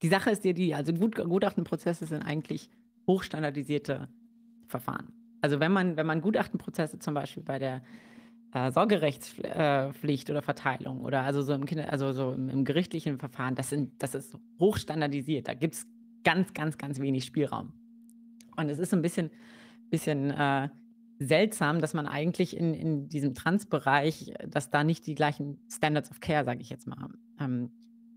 die Sache ist ja die, also Gut Gutachtenprozesse sind eigentlich hochstandardisierte Verfahren. Also wenn man, wenn man Gutachtenprozesse zum Beispiel bei der äh, Sorgerechtspflicht äh, oder Verteilung oder also so im Kinder, also so im, im gerichtlichen Verfahren, das sind, das ist hochstandardisiert. Da gibt es ganz, ganz, ganz wenig Spielraum. Und es ist ein bisschen, bisschen äh, seltsam, dass man eigentlich in, in diesem Trans-Bereich, dass da nicht die gleichen Standards of Care, sage ich jetzt mal, ähm,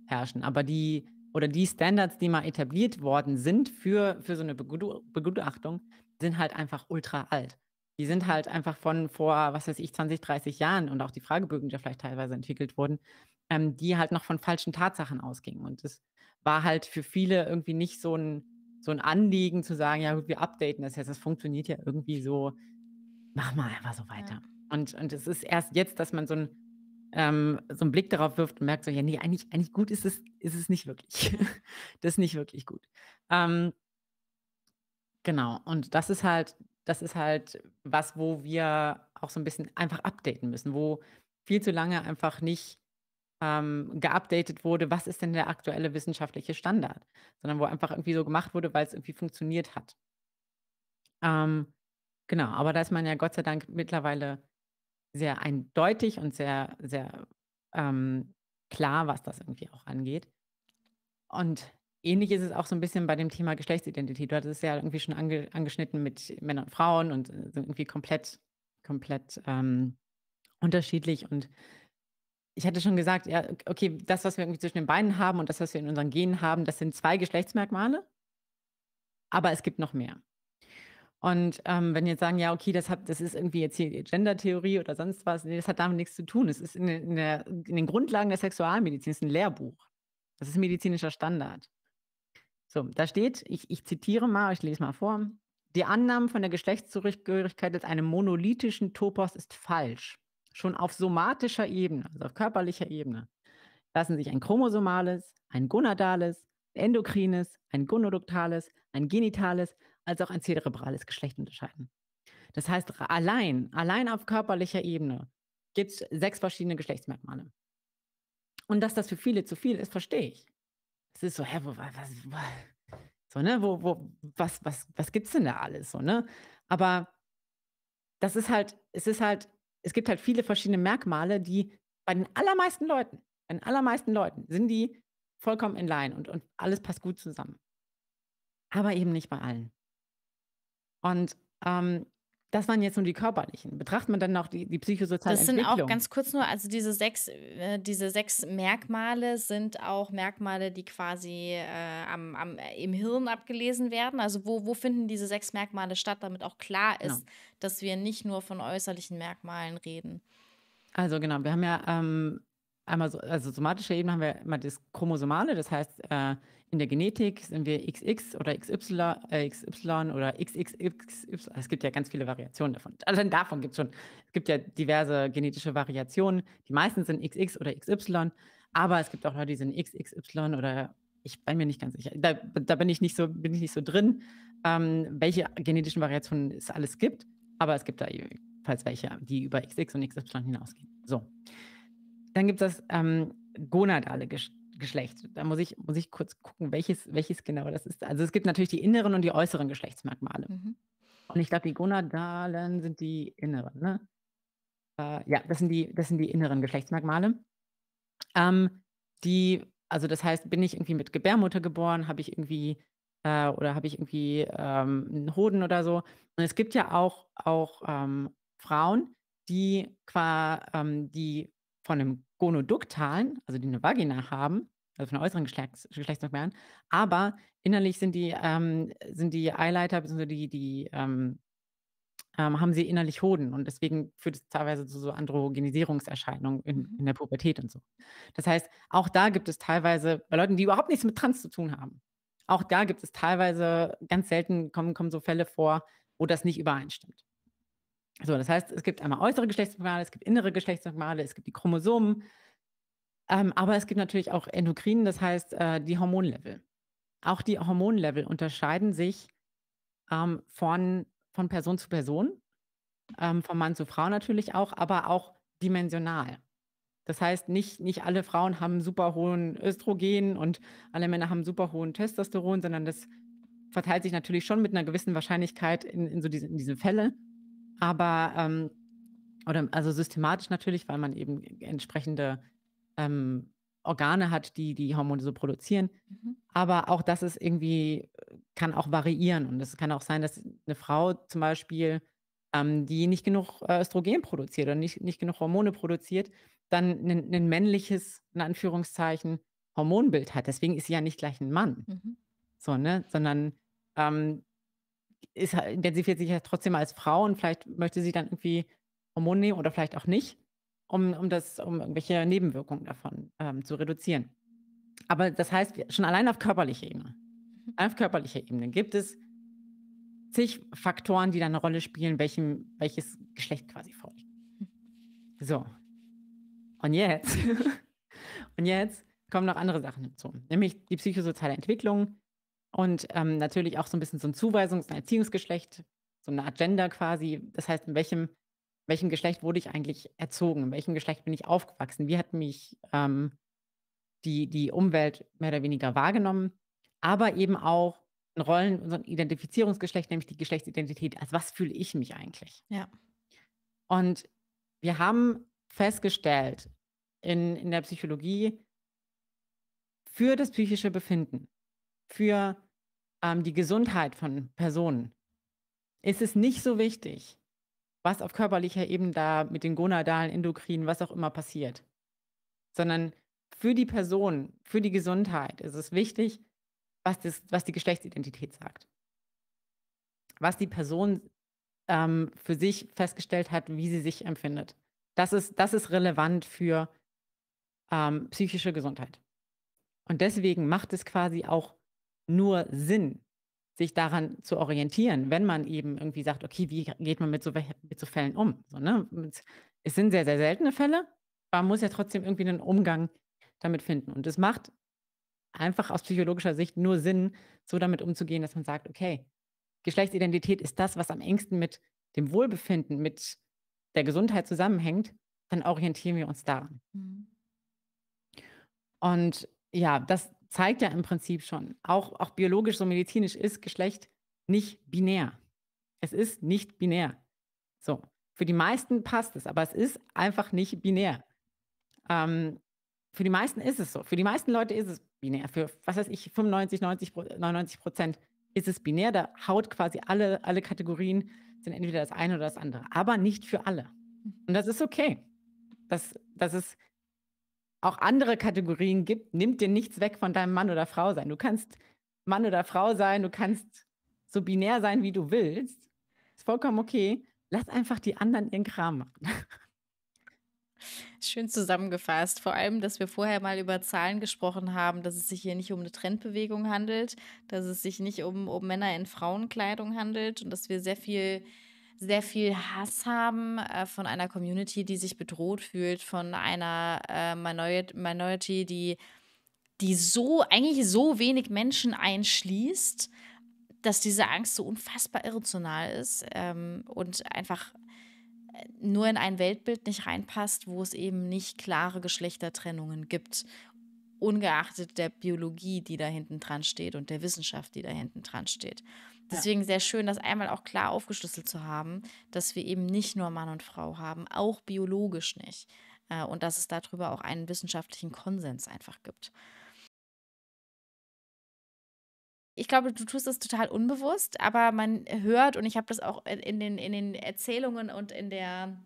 herrschen. Aber die oder die Standards, die mal etabliert worden sind für, für so eine Begutachtung, sind halt einfach ultra alt die sind halt einfach von vor, was weiß ich, 20, 30 Jahren und auch die Fragebögen, die ja vielleicht teilweise entwickelt wurden, ähm, die halt noch von falschen Tatsachen ausgingen. Und es war halt für viele irgendwie nicht so ein, so ein Anliegen zu sagen, ja gut, wir updaten das jetzt, das funktioniert ja irgendwie so, mach mal einfach so weiter. Ja. Und, und es ist erst jetzt, dass man so ein ähm, so einen Blick darauf wirft und merkt so, ja, nee, eigentlich, eigentlich gut ist es, ist es nicht wirklich. das ist nicht wirklich gut. Ähm, genau, und das ist halt das ist halt was, wo wir auch so ein bisschen einfach updaten müssen, wo viel zu lange einfach nicht ähm, geupdatet wurde, was ist denn der aktuelle wissenschaftliche Standard, sondern wo einfach irgendwie so gemacht wurde, weil es irgendwie funktioniert hat. Ähm, genau, aber da ist man ja Gott sei Dank mittlerweile sehr eindeutig und sehr, sehr ähm, klar, was das irgendwie auch angeht. Und ähnlich ist es auch so ein bisschen bei dem Thema Geschlechtsidentität. Du hattest es ja irgendwie schon ange angeschnitten mit Männern und Frauen und äh, sind irgendwie komplett, komplett ähm, unterschiedlich. Und ich hatte schon gesagt, ja, okay, das, was wir irgendwie zwischen den Beinen haben und das, was wir in unseren Genen haben, das sind zwei Geschlechtsmerkmale. Aber es gibt noch mehr. Und ähm, wenn jetzt sagen, ja, okay, das, hat, das ist irgendwie jetzt hier Gender-Theorie oder sonst was, nee, das hat damit nichts zu tun. Es ist in, in, der, in den Grundlagen der Sexualmedizin, es ist ein Lehrbuch. Das ist medizinischer Standard. So, da steht, ich, ich zitiere mal, ich lese mal vor. Die Annahmen von der Geschlechtszugehörigkeit als einem monolithischen Topos ist falsch. Schon auf somatischer Ebene, also auf körperlicher Ebene, lassen sich ein chromosomales, ein gonadales, ein endokrines, ein gonoduktales, ein genitales, als auch ein zerebrales Geschlecht unterscheiden. Das heißt, allein, allein auf körperlicher Ebene gibt es sechs verschiedene Geschlechtsmerkmale. Und dass das für viele zu viel ist, verstehe ich das ist so, hä, wo, was, so, ne, wo, wo, was, was, was gibt's denn da alles, so, ne? Aber das ist halt, es ist halt, es gibt halt viele verschiedene Merkmale, die bei den allermeisten Leuten, bei den allermeisten Leuten sind die vollkommen in Line und, und alles passt gut zusammen. Aber eben nicht bei allen. Und ähm, das waren jetzt nur die körperlichen. Betrachtet man dann noch die, die psychosoziale Das sind auch ganz kurz nur, also diese sechs, äh, diese sechs Merkmale sind auch Merkmale, die quasi äh, am, am, im Hirn abgelesen werden. Also wo, wo finden diese sechs Merkmale statt, damit auch klar ist, genau. dass wir nicht nur von äußerlichen Merkmalen reden. Also genau, wir haben ja ähm, einmal so, also somatische Ebene haben wir immer das Chromosomale, das heißt äh, in der Genetik sind wir XX oder XY, äh, XY oder XXXY. Es gibt ja ganz viele Variationen davon. Allein also davon gibt es schon. Es gibt ja diverse genetische Variationen. Die meisten sind XX oder XY, aber es gibt auch Leute, die sind XXY oder ich bin mir nicht ganz sicher. Da, da bin ich nicht so, bin ich nicht so drin, ähm, welche genetischen Variationen es alles gibt. Aber es gibt da jedenfalls welche, die über XX und XY hinausgehen. So. Dann gibt es das ähm, gonadale Gestalt. Geschlecht. Da muss ich, muss ich kurz gucken, welches, welches genau das ist. Also es gibt natürlich die inneren und die äußeren Geschlechtsmerkmale. Mhm. Und ich glaube, die Gonadalen sind die inneren, ne? Äh, ja, das sind, die, das sind die inneren Geschlechtsmerkmale. Ähm, die, also das heißt, bin ich irgendwie mit Gebärmutter geboren, habe ich irgendwie äh, oder habe ich irgendwie ähm, einen Hoden oder so. Und es gibt ja auch, auch ähm, Frauen, die qua, ähm, die von einem Gonoduktalen, also die eine Vagina haben, also von äußeren Geschlechts Geschlechtsmerkmalen. Aber innerlich sind die, ähm, sind die Eyelighter, bzw. die, die ähm, ähm, haben sie innerlich Hoden und deswegen führt es teilweise zu so Androgenisierungserscheinungen in, mhm. in der Pubertät und so. Das heißt, auch da gibt es teilweise, bei Leuten, die überhaupt nichts mit Trans zu tun haben, auch da gibt es teilweise, ganz selten kommen, kommen so Fälle vor, wo das nicht übereinstimmt. So, das heißt, es gibt einmal äußere Geschlechtsmerkmale, es gibt innere Geschlechtsmerkmale, es gibt die Chromosomen, ähm, aber es gibt natürlich auch Endokrinen, das heißt äh, die Hormonlevel. Auch die Hormonlevel unterscheiden sich ähm, von, von Person zu Person, ähm, von Mann zu Frau natürlich auch, aber auch dimensional. Das heißt, nicht, nicht alle Frauen haben super hohen Östrogen und alle Männer haben super hohen Testosteron, sondern das verteilt sich natürlich schon mit einer gewissen Wahrscheinlichkeit in, in so diese, in diese Fälle. Aber, ähm, oder also systematisch natürlich, weil man eben entsprechende ähm, Organe hat, die die Hormone so produzieren. Mhm. Aber auch das ist irgendwie, äh, kann auch variieren. Und es kann auch sein, dass eine Frau zum Beispiel, ähm, die nicht genug äh, Östrogen produziert oder nicht, nicht genug Hormone produziert, dann ein, ein männliches, in Anführungszeichen, Hormonbild hat. Deswegen ist sie ja nicht gleich ein Mann. Mhm. So, ne? Sondern ähm, ist, intensiviert sich ja trotzdem als Frau und vielleicht möchte sie dann irgendwie Hormone nehmen oder vielleicht auch nicht um, um, das, um irgendwelche Nebenwirkungen davon ähm, zu reduzieren. Aber das heißt, schon allein auf körperlicher Ebene, mhm. auf körperlicher Ebene gibt es zig Faktoren, die da eine Rolle spielen, welchem, welches Geschlecht quasi folgt. Mhm. So. Und jetzt, und jetzt kommen noch andere Sachen hinzu, nämlich die psychosoziale Entwicklung und ähm, natürlich auch so ein bisschen so ein Zuweisungs- und Erziehungsgeschlecht, so eine Agenda quasi. Das heißt, in welchem welchem Geschlecht wurde ich eigentlich erzogen? In welchem Geschlecht bin ich aufgewachsen? Wie hat mich ähm, die, die Umwelt mehr oder weniger wahrgenommen? Aber eben auch in Rollen, unseren Identifizierungsgeschlecht, nämlich die Geschlechtsidentität. Als was fühle ich mich eigentlich? Ja. Und wir haben festgestellt in, in der Psychologie, für das psychische Befinden, für ähm, die Gesundheit von Personen, ist es nicht so wichtig, was auf körperlicher Ebene da mit den gonadalen, endokrinen, was auch immer passiert. Sondern für die Person, für die Gesundheit ist es wichtig, was, das, was die Geschlechtsidentität sagt. Was die Person ähm, für sich festgestellt hat, wie sie sich empfindet. Das ist, das ist relevant für ähm, psychische Gesundheit. Und deswegen macht es quasi auch nur Sinn, sich daran zu orientieren, wenn man eben irgendwie sagt, okay, wie geht man mit so, mit so Fällen um? So, ne? Es sind sehr, sehr seltene Fälle, aber man muss ja trotzdem irgendwie einen Umgang damit finden. Und es macht einfach aus psychologischer Sicht nur Sinn, so damit umzugehen, dass man sagt, okay, Geschlechtsidentität ist das, was am engsten mit dem Wohlbefinden, mit der Gesundheit zusammenhängt, dann orientieren wir uns daran. Mhm. Und ja, das, zeigt ja im Prinzip schon, auch, auch biologisch, so medizinisch ist Geschlecht nicht binär. Es ist nicht binär. So, für die meisten passt es, aber es ist einfach nicht binär. Ähm, für die meisten ist es so. Für die meisten Leute ist es binär. Für, was weiß ich, 95, 90, 99 Prozent ist es binär. Da haut quasi alle, alle Kategorien sind entweder das eine oder das andere, aber nicht für alle. Mhm. Und das ist okay. Das, das ist auch andere Kategorien gibt, nimmt dir nichts weg von deinem Mann oder Frau sein. Du kannst Mann oder Frau sein, du kannst so binär sein, wie du willst. Ist vollkommen okay. Lass einfach die anderen ihren Kram machen. Schön zusammengefasst. Vor allem, dass wir vorher mal über Zahlen gesprochen haben, dass es sich hier nicht um eine Trendbewegung handelt, dass es sich nicht um, um Männer in Frauenkleidung handelt und dass wir sehr viel sehr viel Hass haben äh, von einer Community, die sich bedroht fühlt, von einer äh, Minority, die, die so eigentlich so wenig Menschen einschließt, dass diese Angst so unfassbar irrational ist ähm, und einfach äh, nur in ein Weltbild nicht reinpasst, wo es eben nicht klare Geschlechtertrennungen gibt, ungeachtet der Biologie, die da hinten dran steht und der Wissenschaft, die da hinten dran steht. Deswegen ja. sehr schön, das einmal auch klar aufgeschlüsselt zu haben, dass wir eben nicht nur Mann und Frau haben, auch biologisch nicht. Äh, und dass es darüber auch einen wissenschaftlichen Konsens einfach gibt. Ich glaube, du tust das total unbewusst, aber man hört, und ich habe das auch in den, in den Erzählungen und in der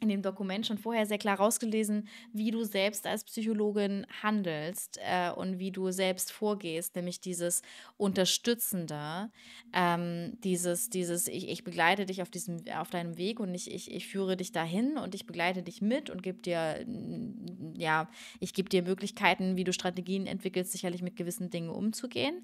in dem Dokument schon vorher sehr klar rausgelesen, wie du selbst als Psychologin handelst äh, und wie du selbst vorgehst, nämlich dieses Unterstützende, ähm, dieses, dieses, ich, ich begleite dich auf diesem, auf deinem Weg und ich, ich, ich führe dich dahin und ich begleite dich mit und gebe dir, ja, ich gebe dir Möglichkeiten, wie du Strategien entwickelst, sicherlich mit gewissen Dingen umzugehen.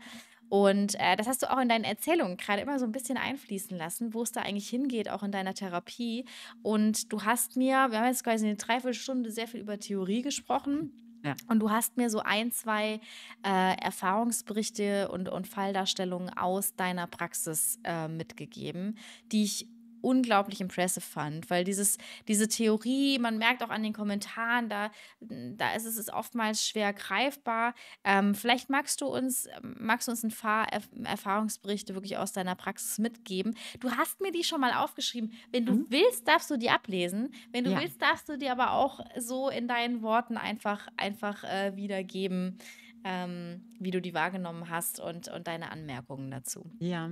Und äh, das hast du auch in deinen Erzählungen gerade immer so ein bisschen einfließen lassen, wo es da eigentlich hingeht, auch in deiner Therapie. Und du hast mir, wir haben jetzt quasi eine Dreiviertelstunde sehr viel über Theorie gesprochen. Ja. Und du hast mir so ein, zwei äh, Erfahrungsberichte und, und Falldarstellungen aus deiner Praxis äh, mitgegeben, die ich unglaublich impressive fand, weil dieses, diese Theorie, man merkt auch an den Kommentaren, da, da ist es oftmals schwer greifbar. Ähm, vielleicht magst du uns, magst du uns ein paar Erfahrungsberichte wirklich aus deiner Praxis mitgeben. Du hast mir die schon mal aufgeschrieben. Wenn du mhm. willst, darfst du die ablesen. Wenn du ja. willst, darfst du die aber auch so in deinen Worten einfach, einfach äh, wiedergeben. Ähm, wie du die wahrgenommen hast und, und deine Anmerkungen dazu. Ja.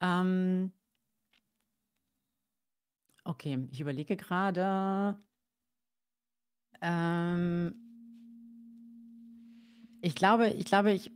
Ähm, Okay, ich überlege gerade. Ähm, ich glaube, ich glaube, ich,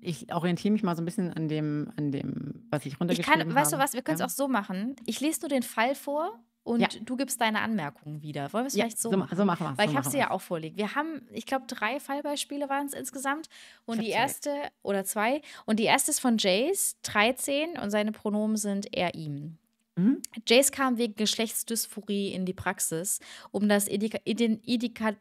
ich orientiere mich mal so ein bisschen an dem, an dem, was ich runtergeschrieben ich kann, habe. Weißt du was, wir können es ja. auch so machen. Ich lese nur den Fall vor und ja. du gibst deine Anmerkungen wieder. Wollen wir es ja, vielleicht so, so machen? So machen wir es. Weil so ich habe sie ja auch vorliegen. Wir haben, ich glaube, drei Fallbeispiele waren es insgesamt. Und die erste, zwei. oder zwei, und die erste ist von Jace, 13, und seine Pronomen sind er, ihm. Mhm. Jace kam wegen Geschlechtsdysphorie in die Praxis, um das Identifikation,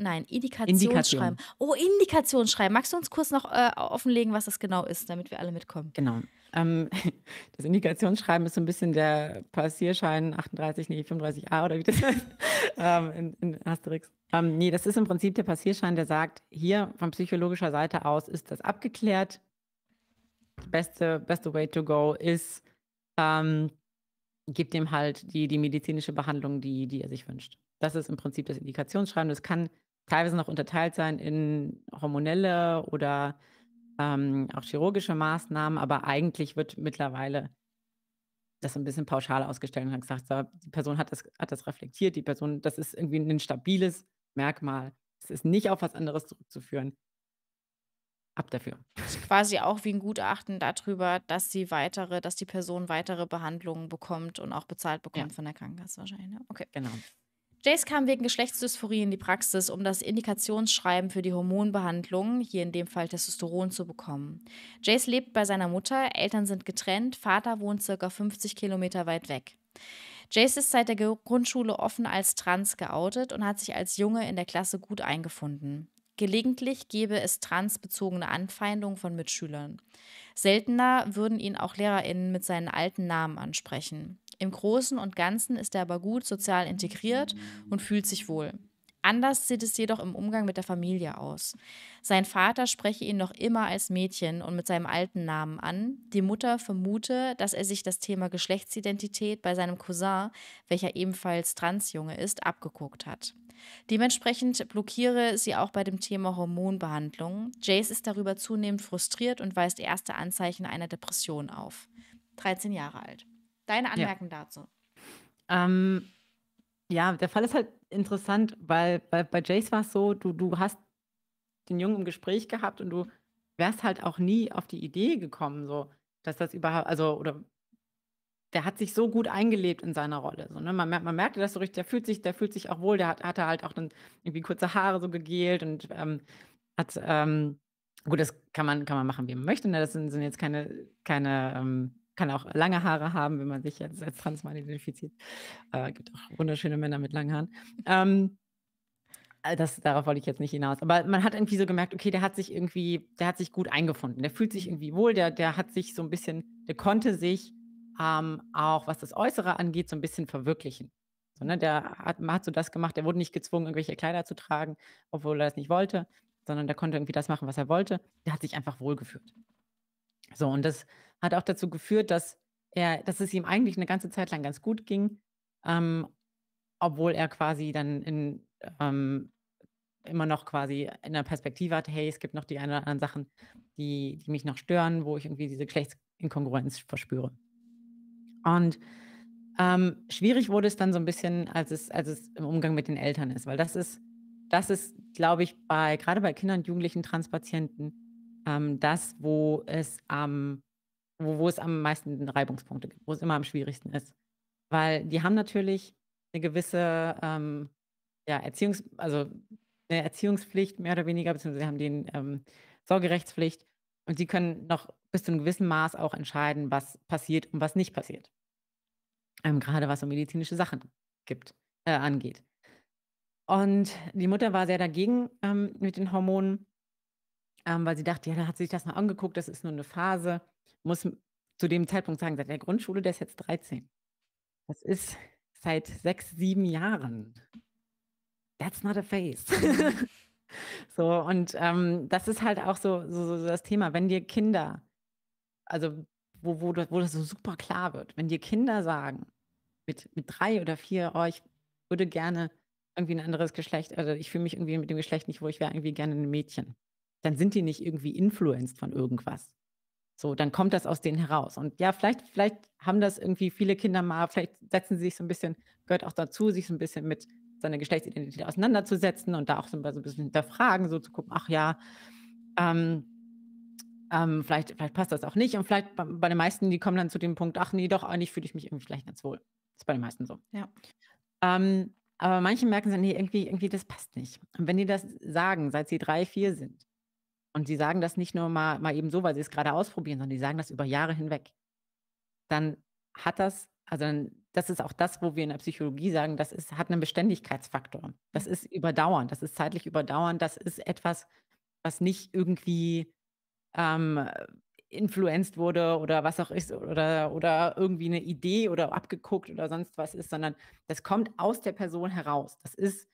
nein, Indikationsschreiben. Indikation. Oh, Indikationsschreiben. Magst du uns kurz noch äh, offenlegen, was das genau ist, damit wir alle mitkommen? Genau. Ähm, das Indikationsschreiben ist so ein bisschen der Passierschein 38, nee, 35a oder wie das heißt ähm, in, in, Asterix. Ähm, nee, das ist im Prinzip der Passierschein, der sagt, hier von psychologischer Seite aus ist das abgeklärt. Beste, beste way to go ist ähm, gibt ihm halt die, die medizinische Behandlung, die, die er sich wünscht. Das ist im Prinzip das Indikationsschreiben. Das kann teilweise noch unterteilt sein in hormonelle oder ähm, auch chirurgische Maßnahmen, aber eigentlich wird mittlerweile das ein bisschen pauschal ausgestellt und hat gesagt, die Person hat das, hat das reflektiert, die Person, das ist irgendwie ein stabiles Merkmal. Es ist nicht auf was anderes zurückzuführen ab dafür. Ist quasi auch wie ein Gutachten darüber, dass sie weitere, dass die Person weitere Behandlungen bekommt und auch bezahlt bekommt ja. von der Krankenkasse wahrscheinlich. Ne? Okay. Genau. Jace kam wegen Geschlechtsdysphorie in die Praxis, um das Indikationsschreiben für die Hormonbehandlung, hier in dem Fall Testosteron, zu bekommen. Jace lebt bei seiner Mutter, Eltern sind getrennt, Vater wohnt circa 50 Kilometer weit weg. Jace ist seit der Grundschule offen als trans geoutet und hat sich als Junge in der Klasse gut eingefunden. Gelegentlich gebe es transbezogene Anfeindungen von Mitschülern. Seltener würden ihn auch LehrerInnen mit seinen alten Namen ansprechen. Im Großen und Ganzen ist er aber gut sozial integriert und fühlt sich wohl. Anders sieht es jedoch im Umgang mit der Familie aus. Sein Vater spreche ihn noch immer als Mädchen und mit seinem alten Namen an. Die Mutter vermute, dass er sich das Thema Geschlechtsidentität bei seinem Cousin, welcher ebenfalls Transjunge ist, abgeguckt hat. Dementsprechend blockiere sie auch bei dem Thema Hormonbehandlung. Jace ist darüber zunehmend frustriert und weist erste Anzeichen einer Depression auf. 13 Jahre alt. Deine Anmerkung ja. dazu? Ähm, ja, der Fall ist halt interessant, weil bei, bei Jace war es so, du, du hast den Jungen im Gespräch gehabt und du wärst halt auch nie auf die Idee gekommen, so, dass das überhaupt, also, oder der hat sich so gut eingelebt in seiner Rolle. So, ne? man, man merkte das so richtig, der fühlt sich, der fühlt sich auch wohl, der hat, hatte halt auch dann irgendwie kurze Haare so gegelt und ähm, hat, ähm, gut, das kann man, kann man machen, wie man möchte. Ne? Das sind, sind jetzt keine, keine ähm, kann auch lange Haare haben, wenn man sich jetzt als Transmann identifiziert. Äh, gibt auch wunderschöne Männer mit langen Haaren. Ähm, äh, das, darauf wollte ich jetzt nicht hinaus. Aber man hat irgendwie so gemerkt, okay, der hat sich irgendwie, der hat sich gut eingefunden. Der fühlt sich irgendwie wohl, der, der hat sich so ein bisschen, der konnte sich ähm, auch was das Äußere angeht, so ein bisschen verwirklichen. So, ne, der hat, hat so das gemacht, er wurde nicht gezwungen, irgendwelche Kleider zu tragen, obwohl er das nicht wollte, sondern der konnte irgendwie das machen, was er wollte. Der hat sich einfach wohlgefühlt. So, und das hat auch dazu geführt, dass er, dass es ihm eigentlich eine ganze Zeit lang ganz gut ging, ähm, obwohl er quasi dann in, ähm, immer noch quasi in der Perspektive hatte, hey, es gibt noch die ein oder anderen Sachen, die, die mich noch stören, wo ich irgendwie diese Geschlechtsinkongruenz verspüre. Und ähm, schwierig wurde es dann so ein bisschen, als es, als es im Umgang mit den Eltern ist, weil das ist, das ist, glaube ich, bei gerade bei Kindern und Jugendlichen Transpatienten ähm, das, wo es am, wo, wo es am meisten Reibungspunkte gibt, wo es immer am schwierigsten ist. Weil die haben natürlich eine gewisse ähm, ja, Erziehungs-, also eine Erziehungspflicht mehr oder weniger, beziehungsweise haben die eine ähm, Sorgerechtspflicht und sie können noch bis zu einem gewissen Maß auch entscheiden, was passiert und was nicht passiert. Ähm, gerade was um medizinische Sachen gibt, äh, angeht. Und die Mutter war sehr dagegen ähm, mit den Hormonen, ähm, weil sie dachte, ja, da hat sie sich das mal angeguckt, das ist nur eine Phase. Muss zu dem Zeitpunkt sagen, seit der Grundschule, der ist jetzt 13. Das ist seit sechs, sieben Jahren. That's not a phase. Mhm. so, und ähm, das ist halt auch so, so, so das Thema, wenn dir Kinder also wo, wo, wo das so super klar wird. Wenn dir Kinder sagen, mit, mit drei oder vier, oh, ich würde gerne irgendwie ein anderes Geschlecht, also ich fühle mich irgendwie mit dem Geschlecht nicht wohl, ich wäre irgendwie gerne ein Mädchen. Dann sind die nicht irgendwie influenced von irgendwas. So, dann kommt das aus denen heraus. Und ja, vielleicht, vielleicht haben das irgendwie viele Kinder mal, vielleicht setzen sie sich so ein bisschen, gehört auch dazu, sich so ein bisschen mit seiner Geschlechtsidentität auseinanderzusetzen und da auch so ein bisschen hinterfragen, so zu gucken, ach ja, ähm, ähm, vielleicht, vielleicht passt das auch nicht. Und vielleicht bei, bei, den meisten, die kommen dann zu dem Punkt, ach nee, doch, eigentlich fühle ich mich irgendwie vielleicht ganz wohl. Das ist bei den meisten so. Ja. Ähm, aber manche merken dann, nee, irgendwie, irgendwie, das passt nicht. Und wenn die das sagen, seit sie drei, vier sind, und sie sagen das nicht nur mal, mal eben so, weil sie es gerade ausprobieren, sondern die sagen das über Jahre hinweg, dann hat das, also dann, das ist auch das, wo wir in der Psychologie sagen, das ist, hat einen Beständigkeitsfaktor. Das mhm. ist überdauernd, das ist zeitlich überdauernd, das ist etwas, was nicht irgendwie ähm, influenzt wurde oder was auch ist oder, oder irgendwie eine Idee oder abgeguckt oder sonst was ist, sondern das kommt aus der Person heraus. Das ist,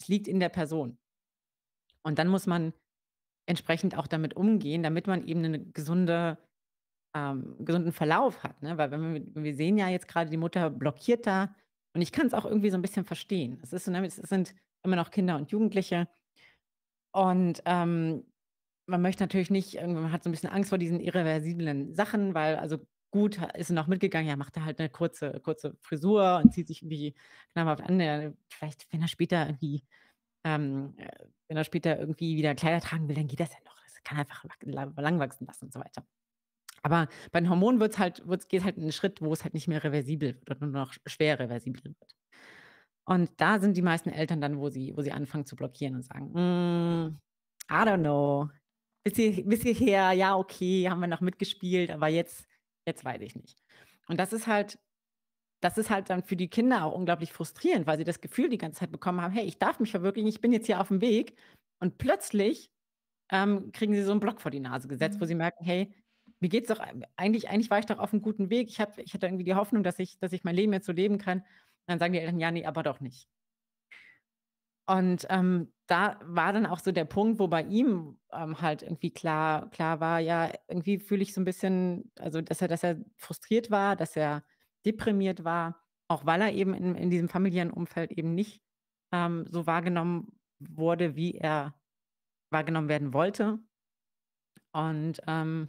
es liegt in der Person. Und dann muss man entsprechend auch damit umgehen, damit man eben einen gesunde, ähm, gesunden Verlauf hat. Ne? Weil wenn wir, wir sehen ja jetzt gerade, die Mutter blockiert da und ich kann es auch irgendwie so ein bisschen verstehen. Es, ist, ne, es sind immer noch Kinder und Jugendliche und ähm, man möchte natürlich nicht, man hat so ein bisschen Angst vor diesen irreversiblen Sachen, weil also gut ist noch mitgegangen, ja, macht er halt eine kurze, kurze Frisur und zieht sich irgendwie knabbhaft an. vielleicht, wenn er später irgendwie, ähm, äh, wenn er später irgendwie wieder Kleider tragen will, dann geht das ja noch. Das kann einfach lang wachsen lassen und so weiter. Aber bei den Hormonen es halt, wird's, geht halt einen Schritt, wo es halt nicht mehr reversibel wird oder nur noch schwer reversibel wird. Und da sind die meisten Eltern dann, wo sie, wo sie anfangen zu blockieren und sagen, mm, I don't know, bis, hier, bis hierher, ja, okay, haben wir noch mitgespielt, aber jetzt, jetzt weiß ich nicht. Und das ist halt, das ist halt dann für die Kinder auch unglaublich frustrierend, weil sie das Gefühl die ganze Zeit bekommen haben, hey, ich darf mich verwirklichen, ich bin jetzt hier auf dem Weg. Und plötzlich ähm, kriegen sie so einen Block vor die Nase gesetzt, mhm. wo sie merken, hey, mir geht's doch eigentlich, eigentlich war ich doch auf einem guten Weg. Ich, hab, ich hatte irgendwie die Hoffnung, dass ich, dass ich mein Leben jetzt so leben kann. Und dann sagen die Eltern, ja, nee, aber doch nicht. Und ähm, da war dann auch so der Punkt, wo bei ihm ähm, halt irgendwie klar, klar war, ja, irgendwie fühle ich so ein bisschen, also dass er, dass er frustriert war, dass er deprimiert war, auch weil er eben in, in diesem familiären Umfeld eben nicht ähm, so wahrgenommen wurde, wie er wahrgenommen werden wollte. Und ähm,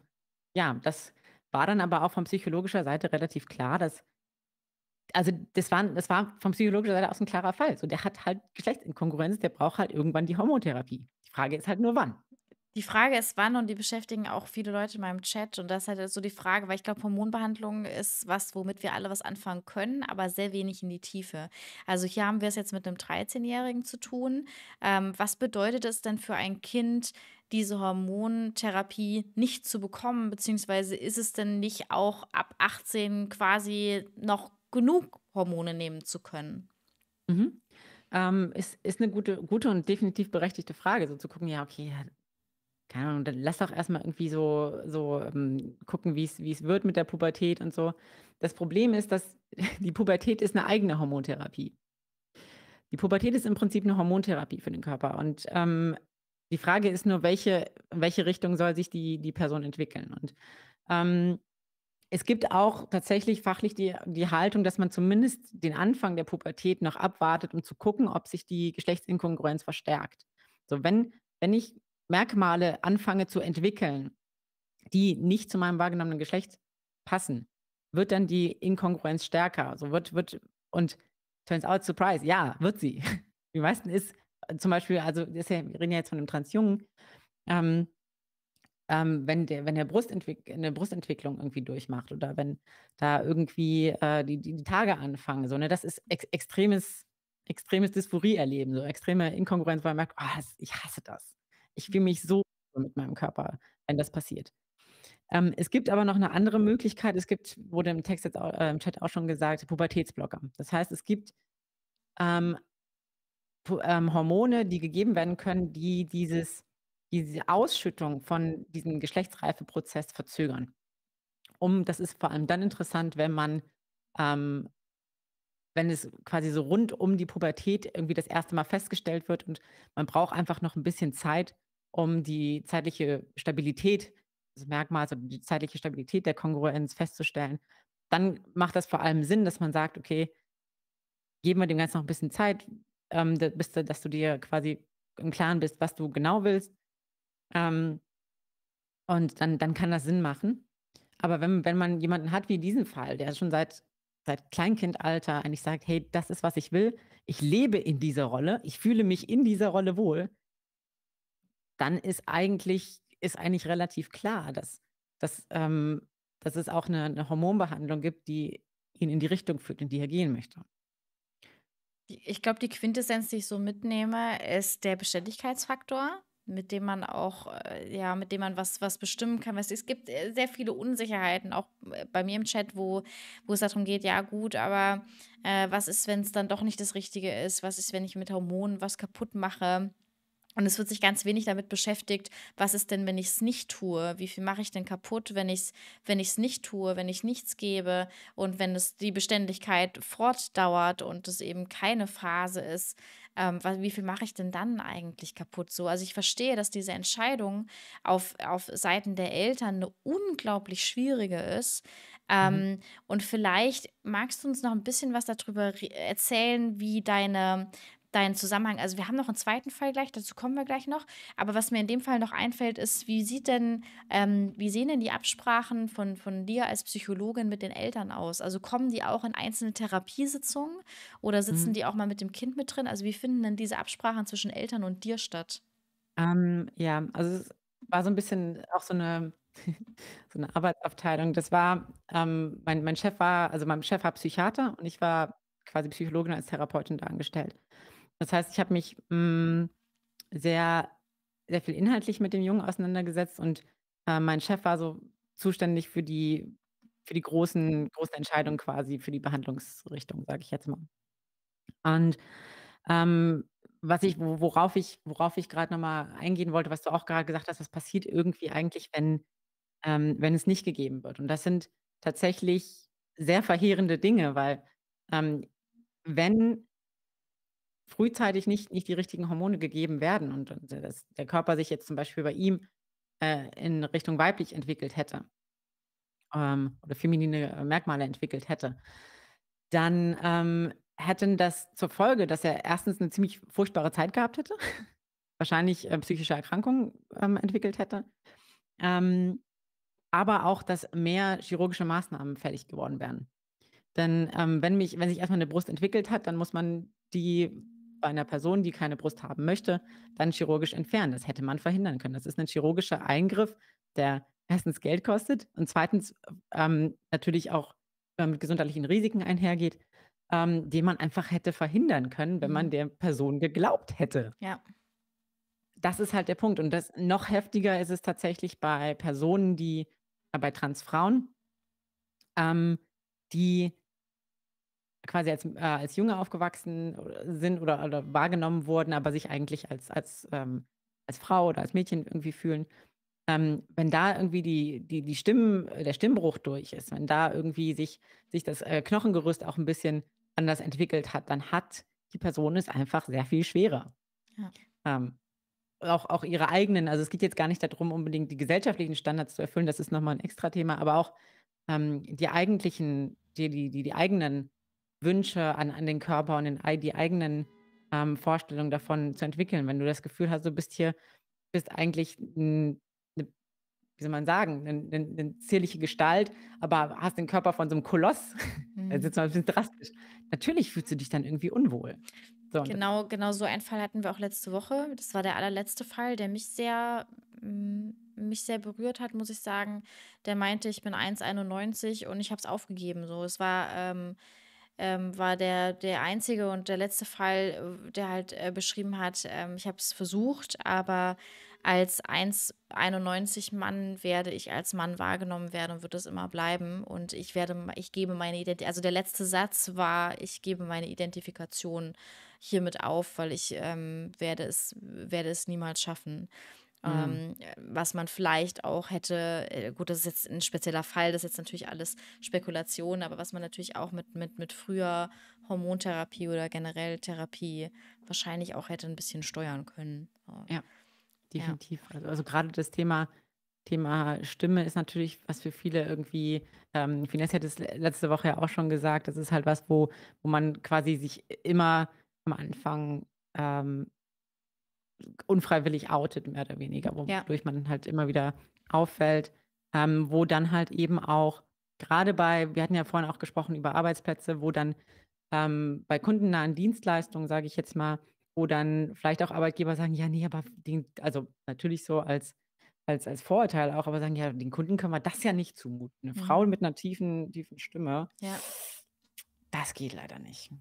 ja, das war dann aber auch von psychologischer Seite relativ klar, dass also das war, das war vom psychologischen Seite aus ein klarer Fall. So, der hat halt Geschlechtsinkongruenz, der braucht halt irgendwann die Hormontherapie. Die Frage ist halt nur wann. Die Frage ist wann und die beschäftigen auch viele Leute in meinem Chat und das ist halt so die Frage, weil ich glaube, Hormonbehandlung ist was, womit wir alle was anfangen können, aber sehr wenig in die Tiefe. Also hier haben wir es jetzt mit einem 13-Jährigen zu tun. Ähm, was bedeutet es denn für ein Kind, diese Hormontherapie nicht zu bekommen, beziehungsweise ist es denn nicht auch ab 18 quasi noch genug Hormone nehmen zu können? Mhm. Ähm, ist, ist eine gute, gute und definitiv berechtigte Frage, so zu gucken, ja, okay, keine Ahnung, dann lass doch erstmal irgendwie so, so ähm, gucken, wie es wird mit der Pubertät und so. Das Problem ist, dass die Pubertät ist eine eigene Hormontherapie. Die Pubertät ist im Prinzip eine Hormontherapie für den Körper. Und ähm, die Frage ist nur, welche, welche Richtung soll sich die, die Person entwickeln? Und ähm, es gibt auch tatsächlich fachlich die, die Haltung, dass man zumindest den Anfang der Pubertät noch abwartet, um zu gucken, ob sich die Geschlechtsinkongruenz verstärkt. So, wenn, wenn ich Merkmale anfange zu entwickeln, die nicht zu meinem wahrgenommenen Geschlecht passen, wird dann die Inkongruenz stärker. So wird, wird, und turns out, surprise, ja, wird sie. Die meisten ist äh, zum Beispiel, also wir reden ja jetzt von einem Transjungen, ähm, ähm, wenn der, wenn der Brustentwick eine Brustentwicklung irgendwie durchmacht oder wenn da irgendwie äh, die, die, die, Tage anfangen, so, ne, das ist ex extremes, extremes Dysphorie erleben, so extreme Inkongruenz, weil man merkt, oh, das, ich hasse das. Ich fühle mich so mit meinem Körper, wenn das passiert. Ähm, es gibt aber noch eine andere Möglichkeit. Es gibt, wurde im Text jetzt auch, äh, im Chat auch schon gesagt, Pubertätsblocker. Das heißt, es gibt ähm, ähm Hormone, die gegeben werden können, die dieses diese Ausschüttung von diesem Geschlechtsreifeprozess verzögern. Um, das ist vor allem dann interessant, wenn man, ähm, wenn es quasi so rund um die Pubertät irgendwie das erste Mal festgestellt wird und man braucht einfach noch ein bisschen Zeit, um die zeitliche Stabilität das Merkmal, oder die zeitliche Stabilität der Kongruenz festzustellen. Dann macht das vor allem Sinn, dass man sagt, okay, geben wir dem Ganzen noch ein bisschen Zeit, ähm, dass du dir quasi im Klaren bist, was du genau willst ähm, und dann, dann kann das Sinn machen. Aber wenn, wenn man jemanden hat wie diesen Fall, der schon seit, seit Kleinkindalter eigentlich sagt, hey, das ist, was ich will, ich lebe in dieser Rolle, ich fühle mich in dieser Rolle wohl, dann ist eigentlich, ist eigentlich relativ klar, dass, dass, ähm, dass es auch eine, eine Hormonbehandlung gibt, die ihn in die Richtung führt, in die er gehen möchte. Ich glaube, die Quintessenz, die ich so mitnehme, ist der Beständigkeitsfaktor mit dem man auch, äh, ja, mit dem man was, was bestimmen kann. es gibt äh, sehr viele Unsicherheiten, auch äh, bei mir im Chat, wo, wo es darum geht, ja gut, aber äh, was ist, wenn es dann doch nicht das Richtige ist? Was ist, wenn ich mit Hormonen was kaputt mache? Und es wird sich ganz wenig damit beschäftigt, was ist denn, wenn ich es nicht tue? Wie viel mache ich denn kaputt, wenn ich es wenn ich's nicht tue, wenn ich nichts gebe und wenn es die Beständigkeit fortdauert und es eben keine Phase ist? ähm, wie viel mache ich denn dann eigentlich kaputt so? Also ich verstehe, dass diese Entscheidung auf, auf Seiten der Eltern eine unglaublich schwierige ist. Mhm. Ähm, mhm. Und vielleicht magst du uns noch ein bisschen was darüber erzählen, wie deine deinen Zusammenhang. Also wir haben noch einen zweiten Fall gleich, dazu kommen wir gleich noch. Aber was mir in dem Fall noch einfällt, ist, wie sieht denn, ähm, wie sehen denn die Absprachen von, von dir als Psychologin mit den Eltern aus? Also kommen die auch in einzelne Therapiesitzungen oder sitzen mhm. die auch mal mit dem Kind mit drin? Also wie finden denn diese Absprachen zwischen Eltern und dir statt? Ähm, ja, also es war so ein bisschen auch so eine so eine Arbeitsabteilung. Das war, ähm, mein, mein Chef war, also mein Chef war Psychiater und ich war quasi Psychologin als Therapeutin da angestellt. Das heißt, ich habe mich mh, mm, sehr, sehr viel inhaltlich mit dem Jungen auseinandergesetzt und äh, mein Chef war so zuständig für die, für die großen, großen Entscheidungen quasi, für die Behandlungsrichtung, sage ich jetzt mal. Und ähm, was ich, worauf ich, worauf ich gerade nochmal eingehen wollte, was du auch gerade gesagt hast, was passiert irgendwie eigentlich, wenn, ähm, wenn es nicht gegeben wird. Und das sind tatsächlich sehr verheerende Dinge, weil ähm, wenn frühzeitig nicht, nicht die richtigen Hormone gegeben werden und, und dass der Körper sich jetzt zum Beispiel bei ihm äh, in Richtung weiblich entwickelt hätte ähm, oder feminine äh, Merkmale entwickelt hätte, dann ähm, hätten das zur Folge, dass er erstens eine ziemlich furchtbare Zeit gehabt hätte, wahrscheinlich äh, psychische Erkrankungen ähm, entwickelt hätte, ähm, aber auch, dass mehr chirurgische Maßnahmen fällig geworden wären. Denn ähm, wenn, mich, wenn sich erstmal eine Brust entwickelt hat, dann muss man die bei einer Person, die keine Brust haben möchte, dann chirurgisch entfernen. Das hätte man verhindern können. Das ist ein chirurgischer Eingriff, der erstens Geld kostet und zweitens ähm, natürlich auch mit gesundheitlichen Risiken einhergeht, ähm, den man einfach hätte verhindern können, wenn man mhm. der Person geglaubt hätte. Ja. Das ist halt der Punkt. Und das noch heftiger ist es tatsächlich bei Personen, die, äh, bei Transfrauen, ähm, die quasi als, äh, als Junge aufgewachsen sind oder, oder, wahrgenommen wurden, aber sich eigentlich als, als, ähm, als Frau oder als Mädchen irgendwie fühlen. Ähm, wenn da irgendwie die, die, die Stimmen, der Stimmbruch durch ist, wenn da irgendwie sich, sich das äh, Knochengerüst auch ein bisschen anders entwickelt hat, dann hat die Person es einfach sehr viel schwerer. Ja. Ähm, auch, auch ihre eigenen, also es geht jetzt gar nicht darum, unbedingt die gesellschaftlichen Standards zu erfüllen, das ist nochmal ein extra Thema, aber auch ähm, die eigentlichen, die, die, die, die eigenen Wünsche an, an den Körper und den, die eigenen ähm, Vorstellungen davon zu entwickeln. Wenn du das Gefühl hast, du bist hier, bist eigentlich eine, wie soll man sagen, eine, eine, eine, zierliche Gestalt, aber hast den Körper von so einem Koloss, mhm. das ist jetzt mal ein bisschen drastisch. Natürlich fühlst du dich dann irgendwie unwohl. So, genau, genau so einen Fall hatten wir auch letzte Woche. Das war der allerletzte Fall, der mich sehr mm, mich sehr berührt hat, muss ich sagen. Der meinte, ich bin 1,91 und ich habe es aufgegeben. So, es war ähm, ähm, war der, der einzige und der letzte Fall, äh, der halt äh, beschrieben hat, ähm, ich habe es versucht, aber als 1,91 Mann werde ich als Mann wahrgenommen werden und wird es immer bleiben. Und ich werde, ich gebe meine Identität, also der letzte Satz war, ich gebe meine Identifikation hiermit auf, weil ich ähm, werde, es, werde es niemals schaffen. Mhm. Ähm, was man vielleicht auch hätte, äh, gut, das ist jetzt ein spezieller Fall, das ist jetzt natürlich alles Spekulation, aber was man natürlich auch mit, mit, mit früher Hormontherapie oder generell Therapie wahrscheinlich auch hätte ein bisschen steuern können. Ja, definitiv. Ja. Also, also gerade das Thema Thema Stimme ist natürlich, was für viele irgendwie, ähm, Finesse hat es letzte Woche ja auch schon gesagt, das ist halt was, wo, wo man quasi sich immer am Anfang ähm, unfreiwillig outet, mehr oder weniger, wodurch ja. man halt immer wieder auffällt, ähm, wo dann halt eben auch gerade bei, wir hatten ja vorhin auch gesprochen über Arbeitsplätze, wo dann ähm, bei kundennahen Dienstleistungen, sage ich jetzt mal, wo dann vielleicht auch Arbeitgeber sagen, ja, nee, aber den, also natürlich so als, als, als Vorurteil auch, aber sagen, ja, den Kunden können wir das ja nicht zumuten. Eine mhm. Frau mit einer tiefen, tiefen Stimme, ja. das geht leider nicht.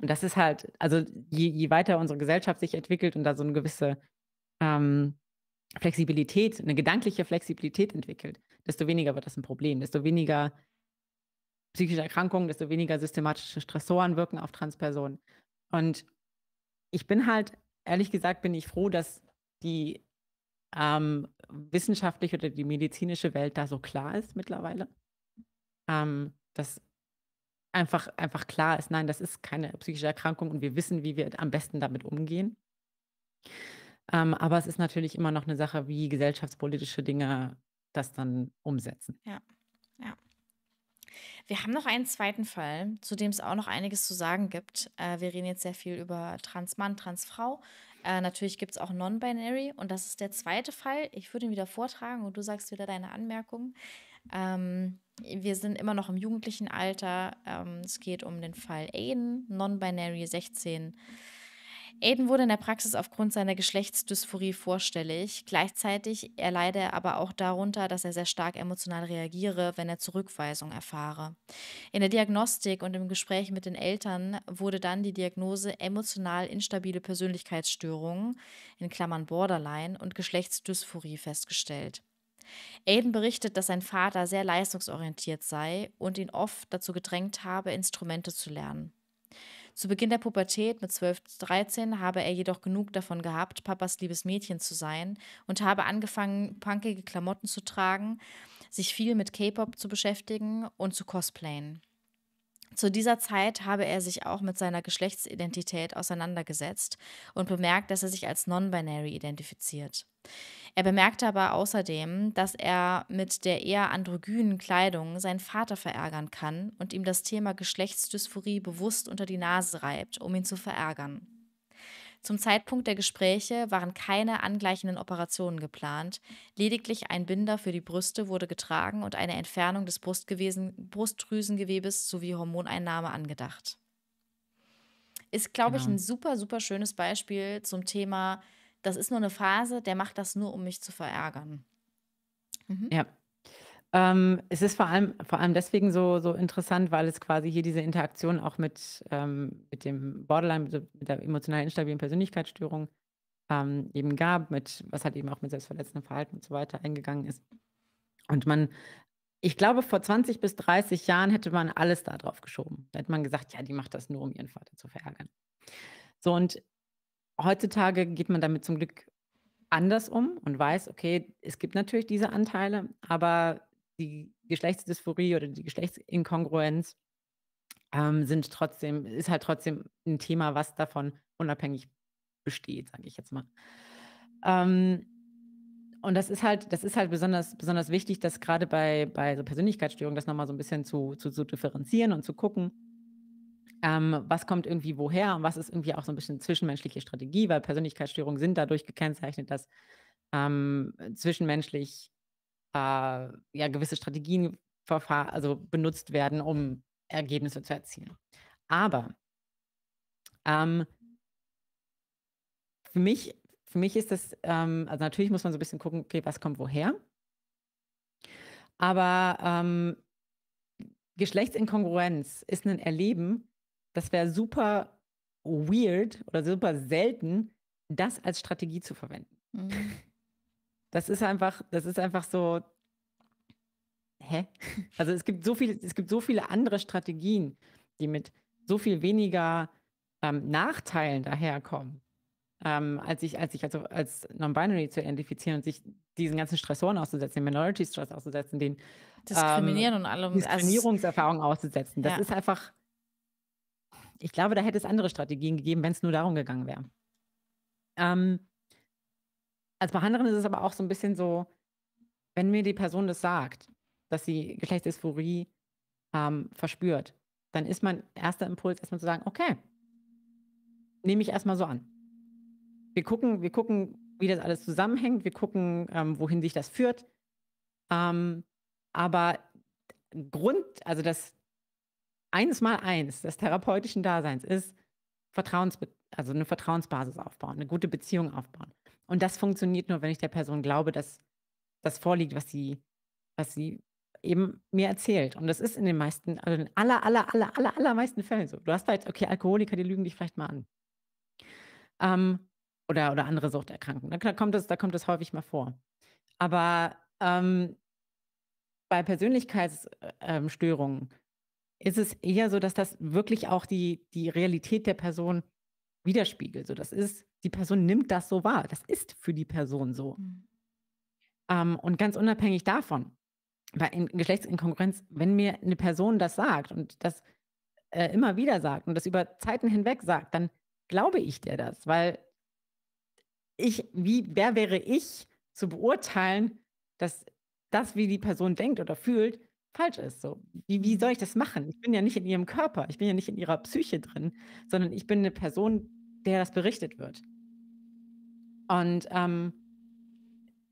Und das ist halt, also je, je weiter unsere Gesellschaft sich entwickelt und da so eine gewisse ähm, Flexibilität, eine gedankliche Flexibilität entwickelt, desto weniger wird das ein Problem, desto weniger psychische Erkrankungen, desto weniger systematische Stressoren wirken auf Transpersonen. Und ich bin halt, ehrlich gesagt, bin ich froh, dass die ähm, wissenschaftliche oder die medizinische Welt da so klar ist mittlerweile. Ähm, dass einfach, einfach klar ist, nein, das ist keine psychische Erkrankung und wir wissen, wie wir am besten damit umgehen. Ähm, aber es ist natürlich immer noch eine Sache, wie gesellschaftspolitische Dinge das dann umsetzen. Ja, ja. Wir haben noch einen zweiten Fall, zu dem es auch noch einiges zu sagen gibt. Äh, wir reden jetzt sehr viel über Transmann, Transfrau. Äh, natürlich gibt es auch Non-Binary und das ist der zweite Fall. Ich würde ihn wieder vortragen und du sagst wieder deine Anmerkungen. Ähm, wir sind immer noch im jugendlichen Alter. Ähm, es geht um den Fall Aiden, Non-Binary 16. Aiden wurde in der Praxis aufgrund seiner Geschlechtsdysphorie vorstellig. Gleichzeitig erleide er aber auch darunter, dass er sehr stark emotional reagiere, wenn er Zurückweisung erfahre. In der Diagnostik und im Gespräch mit den Eltern wurde dann die Diagnose emotional instabile Persönlichkeitsstörungen in Klammern Borderline und Geschlechtsdysphorie festgestellt. Aiden berichtet, dass sein Vater sehr leistungsorientiert sei und ihn oft dazu gedrängt habe, Instrumente zu lernen. Zu Beginn der Pubertät mit 12, 13 habe er jedoch genug davon gehabt, Papas liebes Mädchen zu sein und habe angefangen, punkige Klamotten zu tragen, sich viel mit K-Pop zu beschäftigen und zu cosplayen. Zu dieser Zeit habe er sich auch mit seiner Geschlechtsidentität auseinandergesetzt und bemerkt, dass er sich als non-binary identifiziert. Er bemerkte aber außerdem, dass er mit der eher androgynen Kleidung seinen Vater verärgern kann und ihm das Thema Geschlechtsdysphorie bewusst unter die Nase reibt, um ihn zu verärgern. Zum Zeitpunkt der Gespräche waren keine angleichenden Operationen geplant. Lediglich ein Binder für die Brüste wurde getragen und eine Entfernung des Brustdrüsengewebes sowie Hormoneinnahme angedacht. Ist, glaube genau. ich, ein super, super schönes Beispiel zum Thema das ist nur eine Phase, der macht das nur, um mich zu verärgern. Mhm. Ja. Ähm, es ist vor allem, vor allem deswegen so, so interessant, weil es quasi hier diese Interaktion auch mit, ähm, mit dem Borderline, mit der emotional instabilen Persönlichkeitsstörung ähm, eben gab, mit, was halt eben auch mit selbstverletzendem Verhalten und so weiter eingegangen ist. Und man, ich glaube, vor 20 bis 30 Jahren hätte man alles da drauf geschoben. Da hätte man gesagt, ja, die macht das nur, um ihren Vater zu verärgern. So, und heutzutage geht man damit zum Glück anders um und weiß, okay, es gibt natürlich diese Anteile, aber die Geschlechtsdysphorie oder die Geschlechtsinkongruenz ähm, sind trotzdem, ist halt trotzdem ein Thema, was davon unabhängig besteht, sage ich jetzt mal. Ähm, und das ist halt, das ist halt besonders, besonders wichtig, dass gerade bei, bei so Persönlichkeitsstörungen das nochmal so ein bisschen zu, zu, zu differenzieren und zu gucken, ähm, was kommt irgendwie woher und was ist irgendwie auch so ein bisschen zwischenmenschliche Strategie, weil Persönlichkeitsstörungen sind dadurch gekennzeichnet, dass ähm, zwischenmenschlich äh, ja gewisse Strategien also benutzt werden, um Ergebnisse zu erzielen. Aber ähm, für mich, für mich ist das, ähm, also natürlich muss man so ein bisschen gucken, okay, was kommt woher. Aber ähm, Geschlechtsinkongruenz ist ein Erleben, das wäre super weird oder super selten, das als Strategie zu verwenden. Mhm. Das ist einfach, das ist einfach so. Hä? Also es gibt so viele, es gibt so viele andere Strategien, die mit so viel weniger ähm, Nachteilen daherkommen, ähm, als sich als ich also als Non-Binary zu identifizieren und sich diesen ganzen Stressoren auszusetzen, den Minority Stress auszusetzen, den Diskriminieren ähm, und allem. Diskriminierungserfahrungen auszusetzen. Das ja. ist einfach, ich glaube, da hätte es andere Strategien gegeben, wenn es nur darum gegangen wäre. Ähm, als Behandlerin ist es aber auch so ein bisschen so, wenn mir die Person das sagt, dass sie Geschlechtsdysphorie ähm, verspürt, dann ist mein erster Impuls erstmal zu sagen, okay, nehme ich erstmal so an. Wir gucken, wir gucken, wie das alles zusammenhängt, wir gucken, ähm, wohin sich das führt. Ähm, aber Grund, also das, eins mal eins des therapeutischen Daseins ist Vertrauens, also eine Vertrauensbasis aufbauen, eine gute Beziehung aufbauen. Und das funktioniert nur, wenn ich der Person glaube, dass das vorliegt, was sie, was sie eben mir erzählt. Und das ist in den meisten, also in aller, aller, aller, aller, allermeisten Fällen so. Du hast halt, okay, Alkoholiker, die lügen dich vielleicht mal an. Ähm, oder, oder andere Suchterkrankungen. Da kommt, das, da kommt das häufig mal vor. Aber ähm, bei Persönlichkeitsstörungen äh, ähm, ist es eher so, dass das wirklich auch die, die Realität der Person widerspiegelt. So, das ist, die Person nimmt das so wahr. Das ist für die Person so. Mhm. Ähm, und ganz unabhängig davon, bei Geschlechtsinkonkurrenz, wenn mir eine Person das sagt und das äh, immer wieder sagt und das über Zeiten hinweg sagt, dann glaube ich dir das, weil ich, wie, wer wäre ich zu beurteilen, dass das, wie die Person denkt oder fühlt, falsch ist. So. Wie, wie soll mhm. ich das machen? Ich bin ja nicht in ihrem Körper, ich bin ja nicht in ihrer Psyche drin, sondern ich bin eine Person, der das berichtet wird. Und ähm,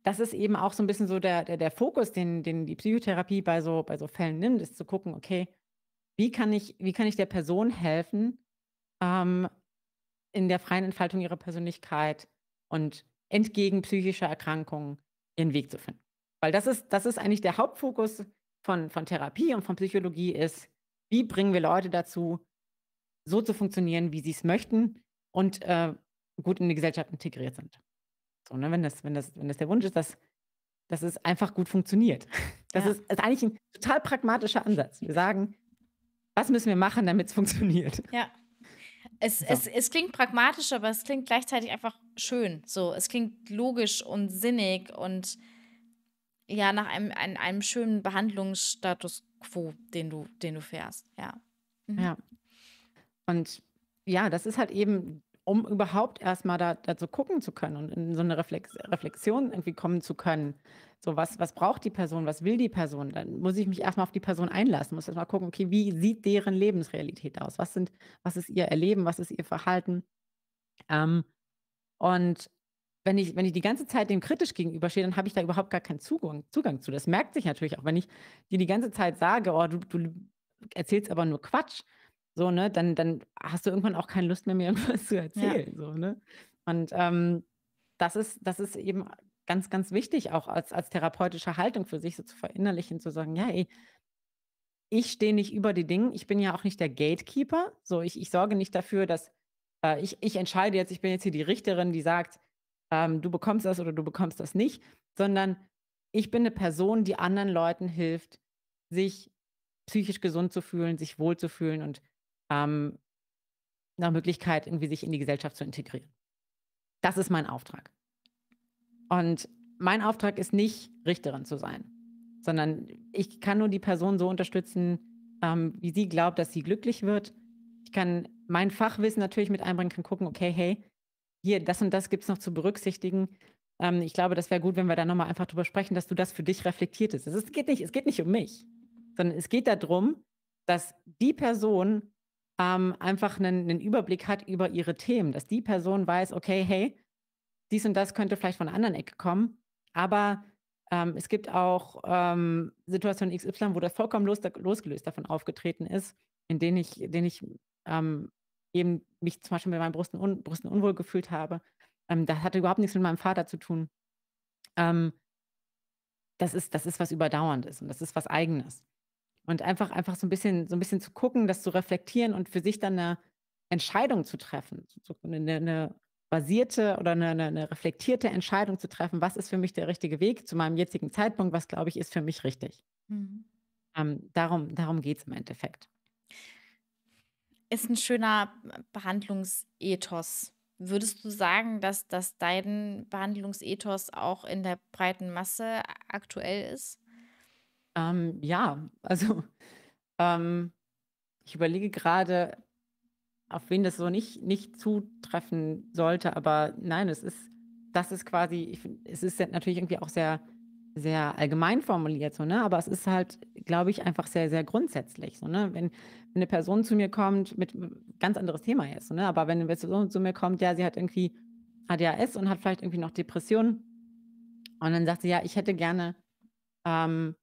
das ist eben auch so ein bisschen so der, der, der Fokus, den, den die Psychotherapie bei so, bei so Fällen nimmt, ist zu gucken, okay, wie kann ich, wie kann ich der Person helfen ähm, in der freien Entfaltung ihrer Persönlichkeit und entgegen psychischer Erkrankungen ihren Weg zu finden. Weil das ist, das ist eigentlich der Hauptfokus von, von Therapie und von Psychologie ist, wie bringen wir Leute dazu, so zu funktionieren, wie sie es möchten und äh, gut in die Gesellschaft integriert sind. So, ne, wenn, das, wenn, das, wenn das der Wunsch ist, dass, dass es einfach gut funktioniert. Das ja. ist, ist eigentlich ein total pragmatischer Ansatz. Wir sagen, was müssen wir machen, damit es funktioniert? Ja. Es, so. es, es klingt pragmatisch, aber es klingt gleichzeitig einfach schön. So, es klingt logisch und sinnig und ja, nach einem, einem, einem schönen Behandlungsstatus quo, den du, den du fährst, ja. Mhm. Ja. Und ja, das ist halt eben, um überhaupt erstmal da, dazu gucken zu können und in so eine Reflex Reflexion irgendwie kommen zu können. So, was, was braucht die Person, was will die Person? Dann muss ich mich erstmal auf die Person einlassen, muss erstmal gucken, okay, wie sieht deren Lebensrealität aus? Was sind, was ist ihr Erleben, was ist ihr Verhalten? Ähm, und wenn ich, wenn ich die ganze Zeit dem kritisch gegenüberstehe, dann habe ich da überhaupt gar keinen Zugang, Zugang zu. Das merkt sich natürlich auch, wenn ich dir die ganze Zeit sage, oh, du, du erzählst aber nur Quatsch, so, ne, dann, dann hast du irgendwann auch keine Lust mehr, mir irgendwas zu erzählen. Ja. So, ne? Und ähm, das ist, das ist eben ganz, ganz wichtig, auch als, als therapeutische Haltung für sich so zu verinnerlichen, zu sagen, ja, ey, ich stehe nicht über die Dinge, ich bin ja auch nicht der Gatekeeper. So, ich, ich sorge nicht dafür, dass äh, ich, ich entscheide jetzt, ich bin jetzt hier die Richterin, die sagt, ähm, du bekommst das oder du bekommst das nicht, sondern ich bin eine Person, die anderen Leuten hilft, sich psychisch gesund zu fühlen, sich wohl zu fühlen und ähm, nach Möglichkeit irgendwie sich in die Gesellschaft zu integrieren. Das ist mein Auftrag. Und mein Auftrag ist nicht, Richterin zu sein, sondern ich kann nur die Person so unterstützen, ähm, wie sie glaubt, dass sie glücklich wird. Ich kann mein Fachwissen natürlich mit einbringen, kann gucken, okay, hey, hier, das und das gibt es noch zu berücksichtigen. Ähm, ich glaube, das wäre gut, wenn wir da nochmal einfach drüber sprechen, dass du das für dich reflektiertest. Es geht, nicht, es geht nicht um mich, sondern es geht darum, dass die Person ähm, einfach einen, einen Überblick hat über ihre Themen, dass die Person weiß, okay, hey, dies und das könnte vielleicht von einer anderen Ecke kommen, aber ähm, es gibt auch ähm, Situationen XY, wo das vollkommen los, losgelöst davon aufgetreten ist, in denen ich, denen ich ähm, eben mich zum Beispiel mit meinen Brüsten, un, Brüsten unwohl gefühlt habe. Ähm, das hatte überhaupt nichts mit meinem Vater zu tun. Ähm, das, ist, das ist was Überdauerndes und das ist was Eigenes. Und einfach, einfach so ein bisschen, so ein bisschen zu gucken, das zu reflektieren und für sich dann eine Entscheidung zu treffen, so eine, eine basierte oder eine, eine, reflektierte Entscheidung zu treffen, was ist für mich der richtige Weg zu meinem jetzigen Zeitpunkt, was glaube ich ist für mich richtig. Mhm. Ähm, darum darum geht es im Endeffekt ist ein schöner Behandlungsethos. Würdest du sagen, dass, dass dein Behandlungsethos auch in der breiten Masse aktuell ist? Ähm, ja, also ähm, ich überlege gerade, auf wen das so nicht, nicht zutreffen sollte, aber nein, es ist, das ist quasi, ich, es ist natürlich irgendwie auch sehr sehr allgemein formuliert, so, ne? aber es ist halt, glaube ich, einfach sehr, sehr grundsätzlich. So, ne? wenn, wenn eine Person zu mir kommt mit ganz anderes Thema jetzt, so, ne? aber wenn eine Person zu mir kommt, ja, sie hat irgendwie ADHS und hat vielleicht irgendwie noch Depressionen und dann sagt sie, ja, ich hätte gerne, ähm,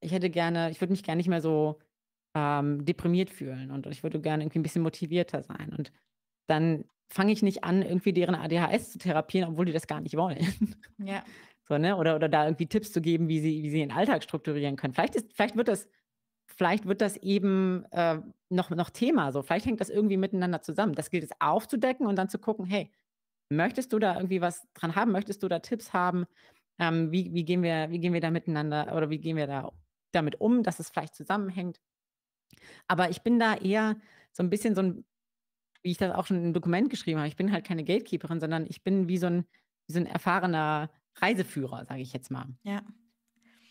ich hätte gerne, ich würde mich gerne nicht mehr so ähm, deprimiert fühlen und ich würde gerne irgendwie ein bisschen motivierter sein und dann fange ich nicht an, irgendwie deren ADHS zu therapieren, obwohl die das gar nicht wollen. Ja. So, ne? Oder, oder da irgendwie Tipps zu geben, wie sie, wie sie ihren Alltag strukturieren können. Vielleicht, ist, vielleicht wird das, vielleicht wird das eben äh, noch, noch Thema. So, vielleicht hängt das irgendwie miteinander zusammen. Das gilt es aufzudecken und dann zu gucken, hey, möchtest du da irgendwie was dran haben? Möchtest du da Tipps haben? Ähm, wie, wie, gehen wir, wie gehen wir da miteinander oder wie gehen wir da damit um, dass es vielleicht zusammenhängt? Aber ich bin da eher so ein bisschen so ein, wie ich das auch schon im Dokument geschrieben habe, ich bin halt keine Gatekeeperin, sondern ich bin wie so ein, wie so ein erfahrener Reiseführer, sage ich jetzt mal. Ja.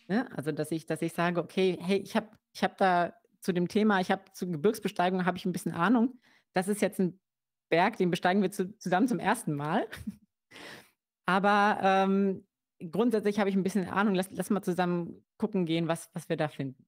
Ne? Also, dass ich, dass ich sage, okay, hey, ich habe ich hab da zu dem Thema, ich habe zu Gebirgsbesteigung, habe ich ein bisschen Ahnung. Das ist jetzt ein Berg, den besteigen wir zu, zusammen zum ersten Mal. Aber ähm, grundsätzlich habe ich ein bisschen Ahnung. Lass, lass mal zusammen gucken gehen, was, was wir da finden.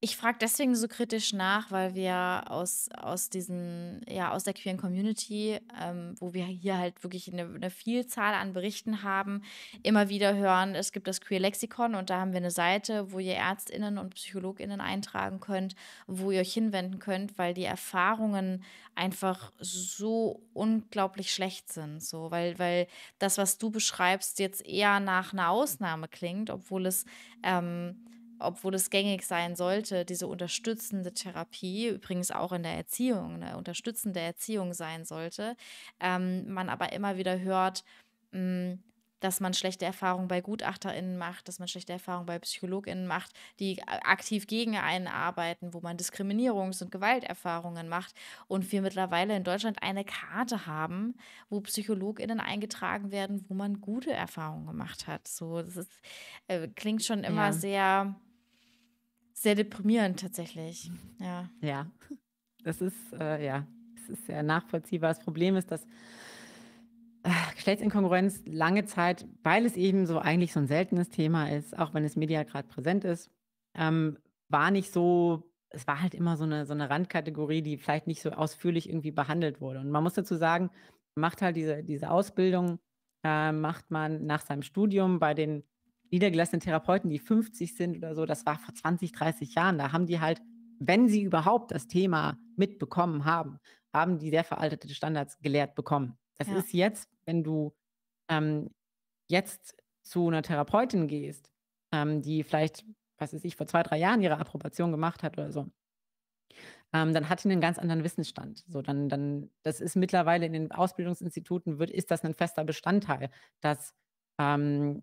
Ich frage deswegen so kritisch nach, weil wir aus, aus diesen, ja, aus der queeren Community, ähm, wo wir hier halt wirklich eine, eine, Vielzahl an Berichten haben, immer wieder hören, es gibt das Queer Lexikon und da haben wir eine Seite, wo ihr ÄrztInnen und PsychologInnen eintragen könnt, wo ihr euch hinwenden könnt, weil die Erfahrungen einfach so unglaublich schlecht sind. So, weil, weil das, was du beschreibst, jetzt eher nach einer Ausnahme klingt, obwohl es ähm, obwohl es gängig sein sollte, diese unterstützende Therapie, übrigens auch in der Erziehung, eine unterstützende Erziehung sein sollte, ähm, man aber immer wieder hört, mh, mm, dass man schlechte Erfahrungen bei GutachterInnen macht, dass man schlechte Erfahrungen bei PsychologInnen macht, die aktiv gegen einen arbeiten, wo man Diskriminierungs- und Gewalterfahrungen macht und wir mittlerweile in Deutschland eine Karte haben, wo PsychologInnen eingetragen werden, wo man gute Erfahrungen gemacht hat. So, das ist, äh, klingt schon immer ja. sehr sehr deprimierend tatsächlich. Ja. Ja, das ist äh, ja, es ist sehr nachvollziehbar. Das Problem ist, dass äh, Geschlechtsinkongruenz lange Zeit, weil es eben so eigentlich so ein seltenes Thema ist, auch wenn es medial gerade präsent ist, ähm, war nicht so. Es war halt immer so eine, so eine Randkategorie, die vielleicht nicht so ausführlich irgendwie behandelt wurde. Und man muss dazu sagen, macht halt diese, diese Ausbildung, äh, macht man nach seinem Studium bei den niedergelassenen Therapeuten, die 50 sind oder so, das war vor 20, 30 Jahren. Da haben die halt, wenn sie überhaupt das Thema mitbekommen haben, haben die sehr veraltete Standards gelehrt bekommen. Das ja. ist jetzt, wenn du ähm, jetzt zu einer Therapeutin gehst, ähm, die vielleicht, was weiß ich, vor zwei, drei Jahren ihre Approbation gemacht hat oder so, ähm, dann hat sie einen ganz anderen Wissensstand. So, dann, dann, das ist mittlerweile in den Ausbildungsinstituten, wird, ist das ein fester Bestandteil, dass ähm,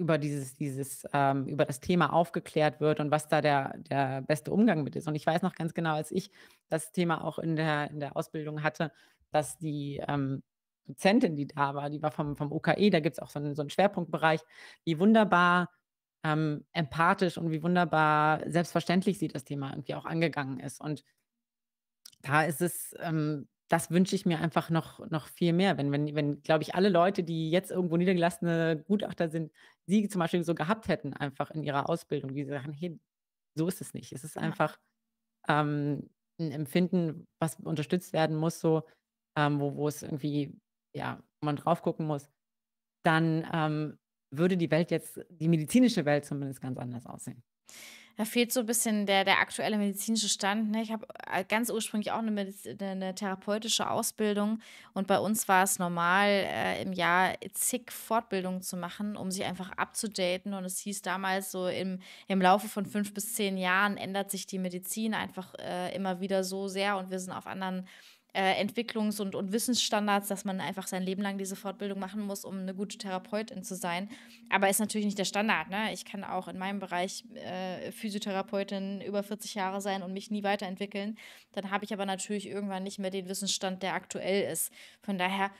über dieses, dieses, ähm, über das Thema aufgeklärt wird und was da der, der beste Umgang mit ist. Und ich weiß noch ganz genau, als ich das Thema auch in der, in der Ausbildung hatte, dass die ähm, Dozentin, die da war, die war vom, vom OKE, da gibt es auch so einen, so einen Schwerpunktbereich, wie wunderbar ähm, empathisch und wie wunderbar selbstverständlich sie das Thema irgendwie auch angegangen ist. Und da ist es, ähm, das wünsche ich mir einfach noch, noch viel mehr. Wenn, wenn, wenn glaube ich, alle Leute, die jetzt irgendwo niedergelassene Gutachter sind, sie zum Beispiel so gehabt hätten, einfach in ihrer Ausbildung, wie sie sagen, hey, so ist es nicht. Es ist einfach ähm, ein Empfinden, was unterstützt werden muss, so, ähm, wo, wo es irgendwie, ja, man drauf gucken muss, dann ähm, würde die Welt jetzt, die medizinische Welt zumindest ganz anders aussehen da fehlt so ein bisschen der, der aktuelle medizinische Stand. Ne? Ich habe äh, ganz ursprünglich auch eine, Mediz eine therapeutische Ausbildung und bei uns war es normal, äh, im Jahr zig Fortbildungen zu machen, um sich einfach abzudaten. Und es hieß damals so, im, im Laufe von fünf bis zehn Jahren ändert sich die Medizin einfach äh, immer wieder so sehr und wir sind auf anderen äh, Entwicklungs- und, und Wissensstandards, dass man einfach sein Leben lang diese Fortbildung machen muss, um eine gute Therapeutin zu sein. Aber ist natürlich nicht der Standard. Ne? Ich kann auch in meinem Bereich äh, Physiotherapeutin über 40 Jahre sein und mich nie weiterentwickeln. Dann habe ich aber natürlich irgendwann nicht mehr den Wissensstand, der aktuell ist. Von daher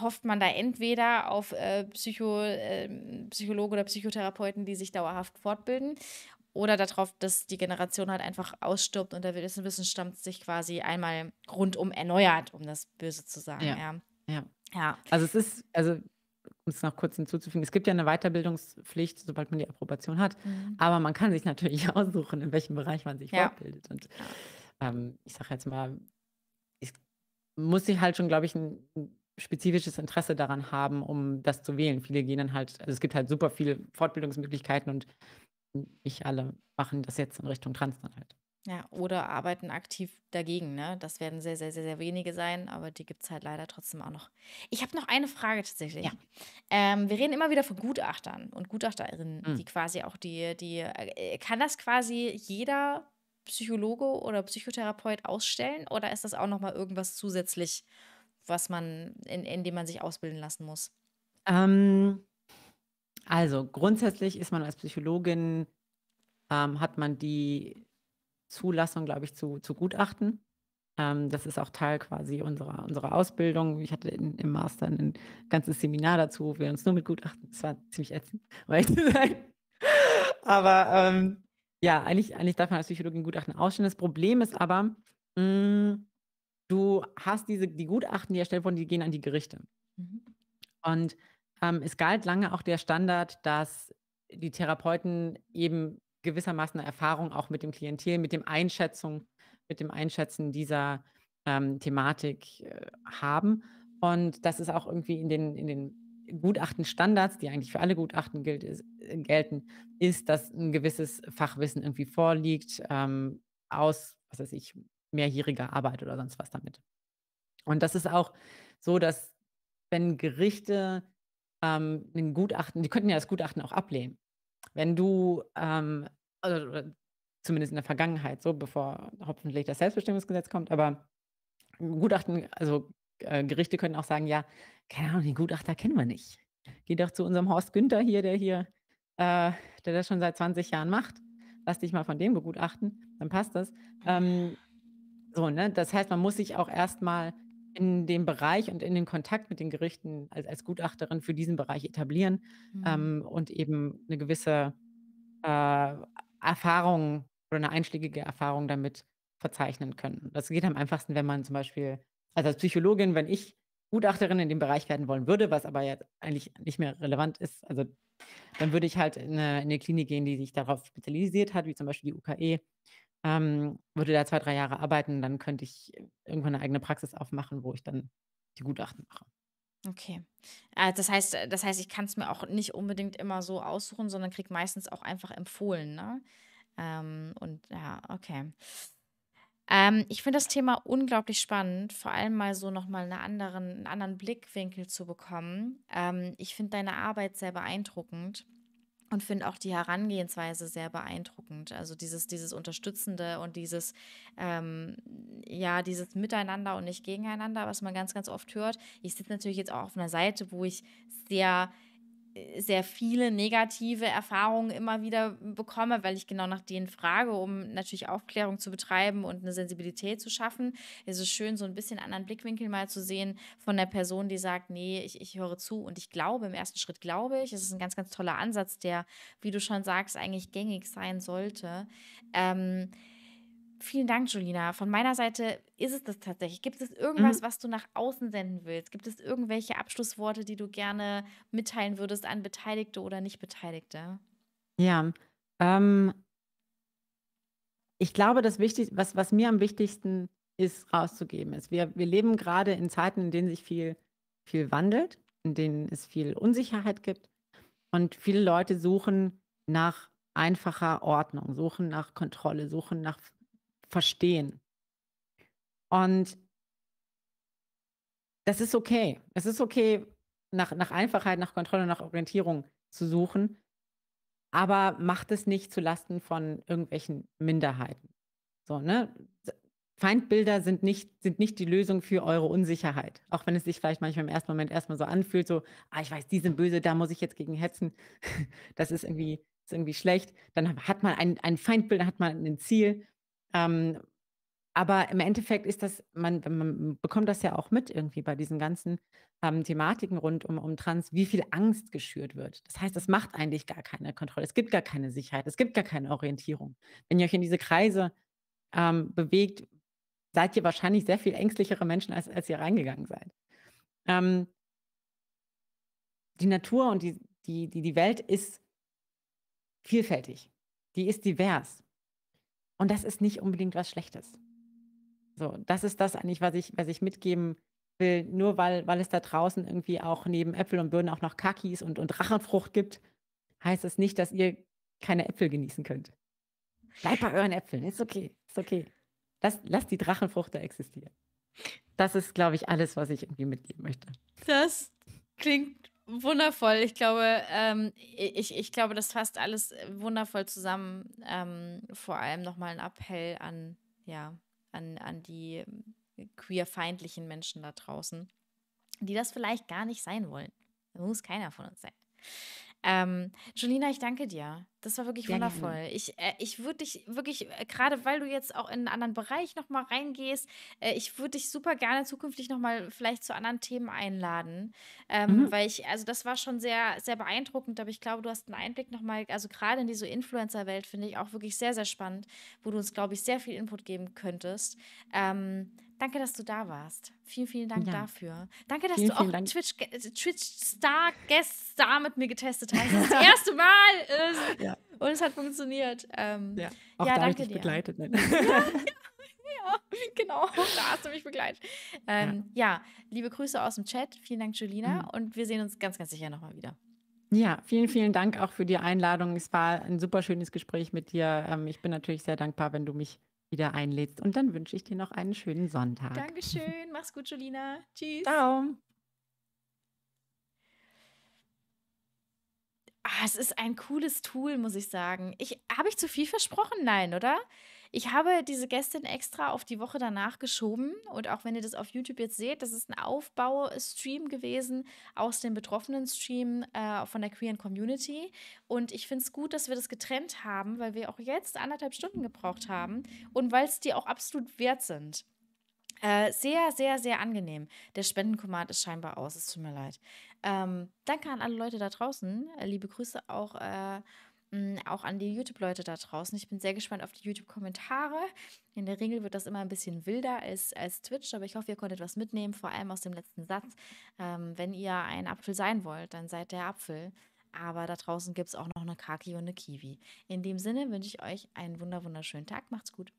hofft man da entweder auf äh, Psycho, äh, Psychologen oder Psychotherapeuten, die sich dauerhaft fortbilden, oder darauf, dass die Generation halt einfach ausstirbt und der Wissensstand sich quasi einmal rundum erneuert, um das böse zu sagen. Ja. ja. ja. Also es ist, also um es noch kurz hinzuzufügen, es gibt ja eine Weiterbildungspflicht, sobald man die Approbation hat. Mhm. Aber man kann sich natürlich aussuchen, in welchem Bereich man sich ja. fortbildet. Und ähm, ich sage jetzt mal, ich muss sich halt schon, glaube ich, ein spezifisches Interesse daran haben, um das zu wählen. Viele gehen dann halt, also es gibt halt super viele Fortbildungsmöglichkeiten und nicht alle machen das jetzt in Richtung Trans dann halt. Ja, oder arbeiten aktiv dagegen. Ne? Das werden sehr, sehr, sehr, sehr wenige sein, aber die gibt es halt leider trotzdem auch noch. Ich habe noch eine Frage tatsächlich. Ja. Ähm, wir reden immer wieder von Gutachtern und Gutachterinnen, mhm. die quasi auch die, die, äh, äh, kann das quasi jeder Psychologe oder Psychotherapeut ausstellen oder ist das auch nochmal irgendwas zusätzlich, was man, in, in dem man sich ausbilden lassen muss? Ähm, also grundsätzlich ist man als Psychologin, ähm, hat man die Zulassung, glaube ich, zu, zu Gutachten. Ähm, das ist auch Teil quasi unserer, unserer Ausbildung. Ich hatte in, im Master ein ganzes Seminar dazu, wo wir uns nur mit Gutachten, das war ziemlich ätzend, um ehrlich zu sein. Aber ähm, ja, eigentlich, eigentlich darf man als Psychologin Gutachten ausstellen. Das Problem ist aber, mh, mm, du hast diese, die Gutachten, die erstellt wurden, die gehen an die Gerichte. Mhm. Und ähm, es galt lange auch der Standard, dass die Therapeuten eben gewissermaßen eine Erfahrung auch mit dem Klientel, mit dem Einschätzung, mit dem Einschätzen dieser ähm, Thematik äh, haben. Und das ist auch irgendwie in den, in den Gutachtenstandards, die eigentlich für alle Gutachten gilt, ist, äh, gelten, ist, dass ein gewisses Fachwissen irgendwie vorliegt ähm, aus, was weiß ich, mehrjähriger Arbeit oder sonst was damit. Und das ist auch so, dass wenn Gerichte ähm, ein Gutachten, die könnten ja das Gutachten auch ablehnen. Wenn du, ähm, also, zumindest in der Vergangenheit, so bevor hoffentlich das Selbstbestimmungsgesetz kommt, aber Gutachten, also äh, Gerichte können auch sagen, ja, keine Ahnung, den Gutachter kennen wir nicht. Geh doch zu unserem Horst Günther hier, der hier, äh, der das schon seit 20 Jahren macht. Lass dich mal von dem begutachten, dann passt das. Ähm, so, ne? Das heißt, man muss sich auch erstmal in dem Bereich und in den Kontakt mit den Gerichten als, als Gutachterin für diesen Bereich etablieren mhm. ähm, und eben eine gewisse äh, Erfahrung oder eine einschlägige Erfahrung damit verzeichnen können. Das geht am einfachsten, wenn man zum Beispiel, also als Psychologin, wenn ich Gutachterin in dem Bereich werden wollen würde, was aber jetzt eigentlich nicht mehr relevant ist, also dann würde ich halt in eine, in eine Klinik gehen, die sich darauf spezialisiert hat, wie zum Beispiel die UKE ähm, würde da zwei, drei Jahre arbeiten, dann könnte ich irgendwann eine eigene Praxis aufmachen, wo ich dann die Gutachten mache. Okay. Äh, das heißt, äh, das heißt, ich kann es mir auch nicht unbedingt immer so aussuchen, sondern kriege meistens auch einfach empfohlen, ne? Ähm, und ja, okay. Ähm, ich finde das Thema unglaublich spannend, vor allem mal so nochmal eine anderen, einen anderen Blickwinkel zu bekommen. Ähm, ich finde deine Arbeit sehr beeindruckend und finde auch die Herangehensweise sehr beeindruckend. Also dieses, dieses Unterstützende und dieses, ähm, ja, dieses Miteinander und nicht gegeneinander, was man ganz, ganz oft hört. Ich sitze natürlich jetzt auch auf einer Seite, wo ich sehr sehr viele negative Erfahrungen immer wieder bekomme, weil ich genau nach denen frage, um natürlich Aufklärung zu betreiben und eine Sensibilität zu schaffen. Es ist schön, so ein bisschen anderen Blickwinkel mal zu sehen von der Person, die sagt, nee, ich, ich höre zu und ich glaube, im ersten Schritt glaube ich. Es ist ein ganz, ganz toller Ansatz, der, wie du schon sagst, eigentlich gängig sein sollte. Ähm, Vielen Dank, Julina. Von meiner Seite ist es das tatsächlich. Gibt es mhm. irgendwas, mhm. was du nach außen senden willst? Gibt es irgendwelche Abschlussworte, die du gerne mitteilen würdest an Beteiligte oder Nicht-Beteiligte? Ja, ähm, ich glaube, das Wichtigste, was, was mir am wichtigsten ist, rauszugeben, ist, wir, wir leben gerade in Zeiten, in denen sich viel, viel wandelt, in denen es viel Unsicherheit gibt. Und viele Leute suchen nach einfacher Ordnung, suchen nach Kontrolle, suchen nach verstehen. Und das ist okay. Es ist okay, nach, nach Einfachheit, nach Kontrolle, nach Orientierung zu suchen, aber macht es nicht zulasten von irgendwelchen Minderheiten. So, ne? Feindbilder sind nicht, sind nicht die Lösung für eure Unsicherheit. Auch wenn es sich vielleicht manchmal im ersten Moment erstmal so anfühlt, so, ah, ich weiß, die sind böse, da muss ich jetzt gegen hetzen. Das ist irgendwie, ist irgendwie schlecht. Dann hat man ein, ein Feindbild, dann hat man ein Ziel ähm, aber im Endeffekt ist das, man, man, bekommt das ja auch mit irgendwie bei diesen ganzen ähm, Thematiken rund um, um Trans, wie viel Angst geschürt wird. Das heißt, es macht eigentlich gar keine Kontrolle. Es gibt gar keine Sicherheit, es gibt gar keine Orientierung. Wenn ihr euch in diese Kreise ähm, bewegt, seid ihr wahrscheinlich sehr viel ängstlichere Menschen, als, als ihr reingegangen seid. Ähm, die Natur und die, die, die, die Welt ist vielfältig. Die ist divers. Und das ist nicht unbedingt was Schlechtes. So, das ist das eigentlich, was ich, was ich mitgeben will, nur weil, weil es da draußen irgendwie auch neben Äpfel und Birnen auch noch Kakis und, und Drachenfrucht gibt, heißt es das nicht, dass ihr keine Äpfel genießen könnt. Bleibt bei euren Äpfeln, ist okay, ist okay. Lasst, lasst die Drachenfrucht da existieren. Das ist, glaube ich, alles, was ich irgendwie mitgeben möchte. Das klingt wundervoll. Ich glaube, ähm, ich, ich glaube, das fasst alles äh, wundervoll zusammen. Ähm, vor allem nochmal ein Appell an, ja, an, an die ähm, queerfeindlichen Menschen da draußen, die das vielleicht gar nicht sein wollen. muss keiner von uns sein. Ähm, Julina, ich danke dir. Das war wirklich Sehr wundervoll. Gerne. Ich, äh, ich würde dich wirklich, äh, gerade weil du jetzt auch in einen anderen Bereich nochmal reingehst, äh, ich würde dich super gerne zukünftig nochmal vielleicht zu anderen Themen einladen. Ähm, mhm. Weil ich, also das war schon sehr, sehr beeindruckend, aber ich glaube, du hast einen Einblick nochmal, also gerade in diese Influencer-Welt finde ich auch wirklich sehr, sehr spannend, wo du uns, glaube ich, sehr viel Input geben könntest. Ähm, Danke, dass du da warst. Vielen, vielen Dank ja. dafür. Danke, dass vielen, du auch äh, Twitch-Star Guest Star mit mir getestet hast. Das, das erste Mal ist. Ja. Und es hat funktioniert. Ähm, ja, auch ja, da danke ich dich dir. begleitet. Ne? Ja, ja, genau. Da hast du mich begleitet. Ähm, ja. liebe Grüße aus dem Chat. Vielen Dank, Julina. Mhm. Und wir sehen uns ganz, ganz sicher nochmal wieder. Ja, vielen, vielen Dank auch für die Einladung. Es war ein super schönes Gespräch mit dir. Ähm, ich bin natürlich sehr dankbar, wenn du mich wieder einlädst. Und dann wünsche ich dir noch einen schönen Sonntag. Dankeschön. Mach's gut, Julina. Tschüss. Ciao. Ah, es ist ein cooles Tool, muss ich sagen. Ich, Habe ich zu viel versprochen? Nein, oder? Ich habe diese Gästin extra auf die Woche danach geschoben und auch wenn ihr das auf YouTube jetzt seht, das ist ein Aufbau-Stream gewesen aus dem betroffenen Stream äh, von der Queer Community und ich finde es gut, dass wir das getrennt haben, weil wir auch jetzt anderthalb Stunden gebraucht haben und weil es die auch absolut wert sind. Äh, sehr, sehr, sehr angenehm. Der Spendenkommand ist scheinbar aus, es tut mir leid. Ähm, danke an alle Leute da draußen. Äh, liebe Grüße auch äh, auch an die YouTube-Leute da draußen. Ich bin sehr gespannt auf die YouTube-Kommentare. In der Regel wird das immer ein bisschen wilder als, als Twitch, aber ich hoffe, ihr konntet was mitnehmen, vor allem aus dem letzten Satz. Ähm, wenn ihr ein Apfel sein wollt, dann seid der Apfel. Aber da draußen gibt es auch noch eine Kaki und eine Kiwi. In dem Sinne wünsche ich euch einen wunderschönen Tag. Macht's gut.